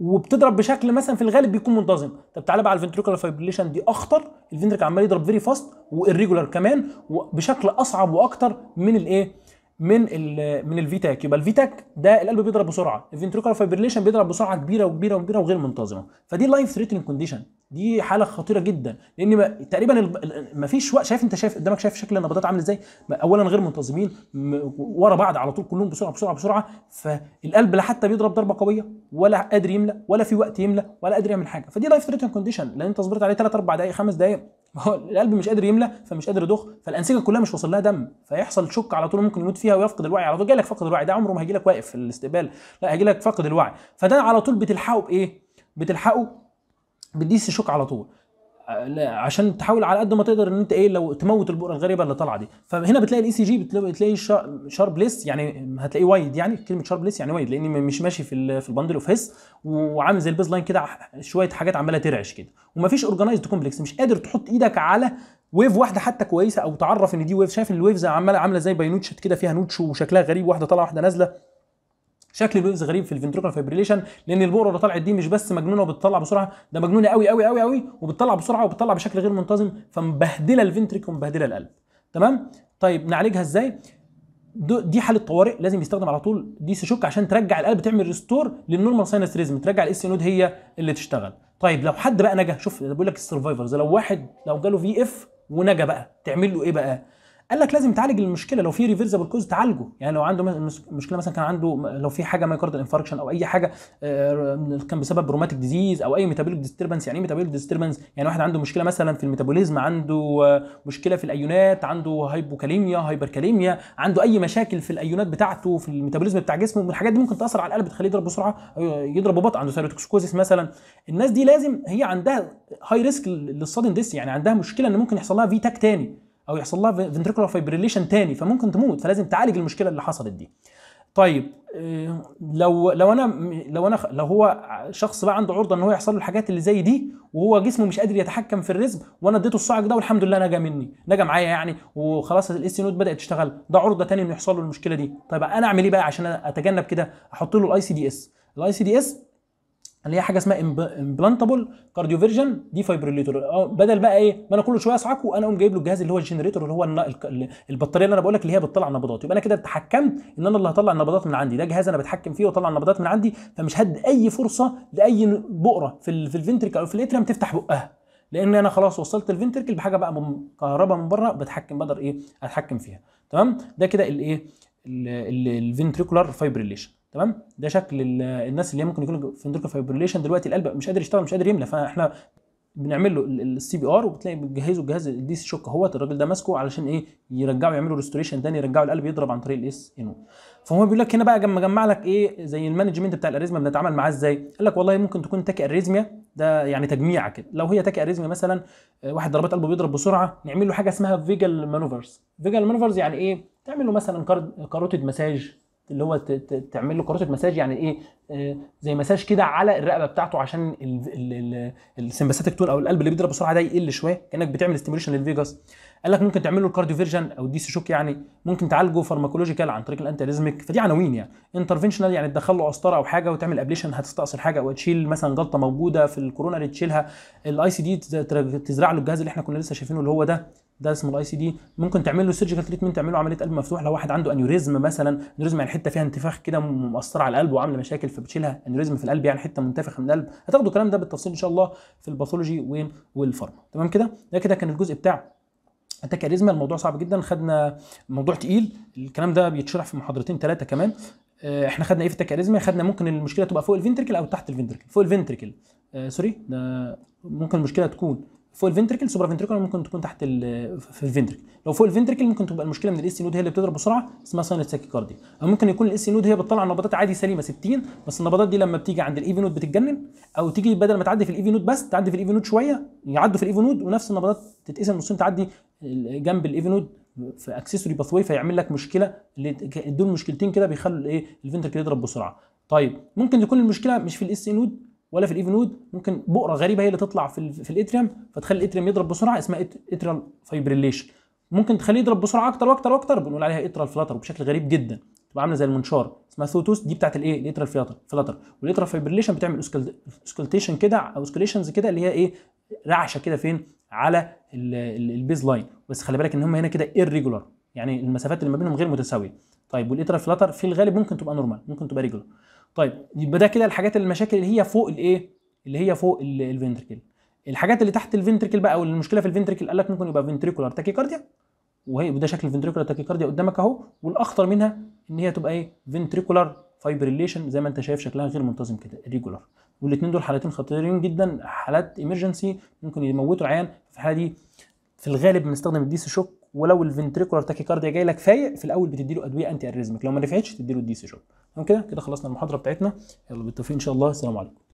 وبتضرب بشكل مثلا في الغالب بيكون منتظم طب تعالى بقى على الفنتريكولار فايبريليشن دي اخطر الفنتريك عمال يضرب فيري فاست والريجولار كمان وبشكل اصعب واكتر من الايه من الـ من الفيتاك يبقى الفيتاك ده القلب بيضرب بسرعه الفنتريكولار فايبرليشن بيضرب بسرعه كبيره وكبيره وكبيره وغير منتظمه فدي لايف ثريتنج كونديشن دي حاله خطيره جدا لان ما تقريبا ما فيش وقت شايف انت شايف قدامك شايف شكل النبضات عامل ازاي اولا غير منتظمين ورا بعض على طول كلهم بسرعه بسرعه بسرعه فالقلب لا حتى بيضرب ضربه قويه ولا قادر يملى ولا في وقت يملى ولا قادر يعمل حاجه فدي لايف ثريتنج كونديشن لان انت صبرت عليه 3 4 دقائق 5 دقائق ما هو القلب مش قادر يملى فمش قادر يضخ فالانسجه كلها مش واصل لها دم فيحصل شك على طول ممكن يموت فيها ويفقد الوعي على طول جالك فقد الوعي ده عمره ما هيجيلك واقف في الاستقبال لا هيجيلك فقد الوعي فده على طول بتلحقه بايه؟ بتلحقه بتديس شوك على طول عشان تحاول على قد ما تقدر ان انت ايه لو تموت البؤره الغريبه اللي طالعه دي فهنا بتلاقي الاي سي e جي بتلاقي شارب ليس يعني هتلاقيه وايد يعني كلمه شارب ليس يعني وايد لان مش ماشي في في البندل اوف هيس وعامل زي البيز لاين كده شويه حاجات عماله ترعش كده ومفيش اورجنايزد كومبلكس مش قادر تحط ايدك على ويف واحده حتى كويسه او تعرف ان دي ويف شايف ان الويفز عماله عامله زي بينوتشت كده فيها نوتش وشكلها غريب واحده طالعه واحده نازله شكل الويفز غريب في الفنتريكولا فيبريليشن لان البؤره اللي طلعت دي مش بس مجنونه وبتطلع بسرعه ده مجنونه قوي قوي قوي قوي وبتطلع بسرعه وبتطلع بشكل غير منتظم فمبهدله الفنتريك ومبهدله القلب تمام طيب نعالجها ازاي دي حاله طوارئ لازم يستخدم على طول دي شوك عشان ترجع القلب تعمل ريستور للنورمال ساينس ريزم ترجع الاس نود هي اللي تشتغل طيب لو حد بقى نجا شوف بقول لك السرفايفرز لو واحد لو جاله في اف ونجا بقى تعمل له ايه بقى قال لك لازم تعالج المشكله لو في ريفرسبل كوز تعالجه يعني لو عنده مشكله مثلا كان عنده لو في حاجه مايكاردال انفاركشن او اي حاجه آه، كان بسبب روماتيك ديزيز او اي ميتابوليك ديستربنس يعني ايه ميتابوليك ديستربنس يعني واحد عنده مشكله مثلا في الميتابوليزم عنده آه، مشكله في الايونات عنده هايبوكاليميا هايبركاليميا عنده اي مشاكل في الايونات بتاعته في الميتابوليزم بتاع جسمه من الحاجات دي ممكن تاثر على القلب تخليه يضرب بسرعه آه، يضرب ببطء عنده سيروتوكسكوزيس مثلا الناس دي لازم هي عندها هاي ريسك للصادن ديس يعني عندها مشكله ان ممكن يحصل لها في تاك تاني او يحصل لها فنتريكولار فايبريليشن تاني فممكن تموت فلازم تعالج المشكله اللي حصلت دي طيب آه، لو لو انا لو انا لو هو شخص بقى عنده عرضه ان هو يحصل له الحاجات اللي زي دي وهو جسمه مش قادر يتحكم في الرزق وانا اديته الصاعق ده والحمد لله نجا مني نجا معايا يعني وخلاص الاس نوت بدات تشتغل ده عرضه تاني انه يحصل له المشكله دي طيب انا اعمل ايه بقى عشان اتجنب كده احط له الاي سي دي اس الاي سي دي اس اللي هي حاجه اسمها امبلانتابل كارديوفيرجن دي فايبريليتور بدل بقى ايه ما انا كل شويه اصعقه وانا اقوم جايب له الجهاز اللي هو الجنريتور اللي هو البطاريه اللي انا بقول لك اللي هي بتطلع النبضات يبقى انا كده اتحكمت ان انا اللي هطلع النبضات من عندي ده جهاز انا بتحكم فيه واطلع النبضات من عندي فمش هدي اي فرصه لاي بؤره في الفنتريك او في الاتريم تفتح بقها لان انا خلاص وصلت الفنتركل بحاجه بقى كهرباء من بره بتحكم بقدر ايه اتحكم فيها تمام ده كده الايه الفنتريكولار فايبريليشن تمام ده شكل الناس اللي هي ممكن يكون في اندروكا فايبريليشن دلوقتي القلب مش قادر يشتغل مش قادر يملى فاحنا بنعمل له السي بي ار وبتلاقي بتجهزه الجهاز الدي سي شوك اهوت الراجل ده ماسكه علشان ايه يرجعه يعملوا ريستوريشن ثاني يرجعه القلب يضرب عن طريق الاس ان فهو بيقول لك هنا بقى لما جمع لك ايه زي المانجمنت بتاع الاريزميا بنتعامل معاه ازاي قال لك والله ممكن تكون تاكي اريزميا ده يعني تجميع كده لو هي تاكي اريزميا مثلا آه، واحد ضربات قلبه بيضرب بسرعه نعمل له حاجه اسمها فيجال مانوفرز فيجال مانوفرز يعني ايه تعمل له مثلا كاروتيد مساج اللي هو تعمل له كراسه مساج يعني ايه آه، زي مساج كده على الرقبه بتاعته عشان السمباثيتك تون او القلب اللي بيضرب بسرعه ده يقل شويه كانك بتعمل ستيميوليشن للفيجاس قال لك ممكن تعمل له الكارديو فيرجن او الدي سي شوك يعني ممكن تعالجه فارماكولوجيكال عن طريق الانتيريزمك فدي عناوين يعني انترفنشنال يعني تدخل له قسطره او حاجه وتعمل ابليشن هتستأصل حاجه او تشيل مثلا جلطه موجوده في الكورونا اللي تشيلها الاي سي دي تزرع له الجهاز اللي احنا كنا لسه شايفينه اللي هو ده ده اسمه الاي سي دي ممكن تعمل له سيرجيكال تريتمنت تعمل له عمليه قلب مفتوح لو واحد عنده انيوريزم مثلا انيوريزم يعني حته فيها انتفاخ كده مأثره على القلب وعامله مشاكل فبتشيلها انيوريزم في القلب يعني حته منتفخه من القلب هتاخدوا الكلام ده بالتفصيل ان شاء الله في الباثولوجي والفارما تمام كده ده كده كان الجزء بتاع التكاريزما الموضوع صعب جدا خدنا موضوع تقيل الكلام ده بيتشرح في محاضرتين ثلاثه كمان آه، احنا خدنا ايه في التكاريزما خدنا ممكن المشكله تبقى فوق الفنتركل او تحت الفنتركل فوق الفنتركل آه سوري ده ممكن المشكله تكون فوق الفنتركل سوبرا فنتركل ممكن تكون تحت في الفنتركل لو فوق الفنتركل ممكن تبقى المشكله من الاس نود هي اللي بتضرب بسرعه اسمها ساينس ساكيكارديا او ممكن يكون الاس نود هي بتطلع نبضات عادي سليمه 60 بس النبضات دي لما بتيجي عند الايفي نود بتتجنن او تيجي بدل ما تعدي في الايفي نود بس تعدي في الايفي نود شويه يعدوا في الايفي نود ونفس النبضات تتقسم نصين تعدي جنب الايفي نود في اكسسوري باث واي فيعمل لك مشكله دول مشكلتين كده بيخلوا الايه الفنتركل يضرب بسرعه طيب ممكن تكون المشكله مش في الاس نود ولا في الايفن نود ممكن بؤره غريبه هي اللي تطلع في, في الاتريوم فتخلي الاتريوم يضرب بسرعه اسمها اتريال فايبريليشن ممكن تخليه يضرب بسرعه اكتر واكتر واكتر بنقول عليها اترال فلاتر وبشكل غريب جدا تبقى عامله زي المنشار اسمها ثوتوس دي بتاعت الايه الاترال فلاتر فلاتر والاترال فايبريليشن بتعمل اسكلتيشن كده او اسكليشنز كده اللي هي ايه رعشه كده فين على البيز لاين بس خلي بالك ان هم هنا كده ايرجولار يعني المسافات اللي ما بينهم غير متساويه طيب والاترال فلاتر في الغالب ممكن تبقى نورمال ممكن تبقى ريجولار طيب يبقى ده كده الحاجات المشاكل اللي هي فوق الايه اللي هي فوق الفنتركل الحاجات اللي تحت الفنتركل بقى او المشكله في الفنتركل قال لك ممكن يبقى فنتريكولار تاكيكارديا وهي وده شكل الفنتريكولار تاكيكارديا قدامك اهو والاخطر منها ان هي تبقى ايه فنتريكولار فايبريليشن زي ما انت شايف شكلها غير منتظم كده ريجولار والاثنين دول حالتين خطيرين جدا حالات ايمرجنسي ممكن يموتوا العيان في الحاله دي في الغالب بنستخدم الديس شوك ولو الفنتريكولار تاكيكارديا جاي لك فايق في الاول بتدي له ادويه انتي اريزمك لو ما نفعتش تدي له الدي سي تمام كده كده خلصنا المحاضره بتاعتنا يلا بالتوفيق ان شاء الله السلام عليكم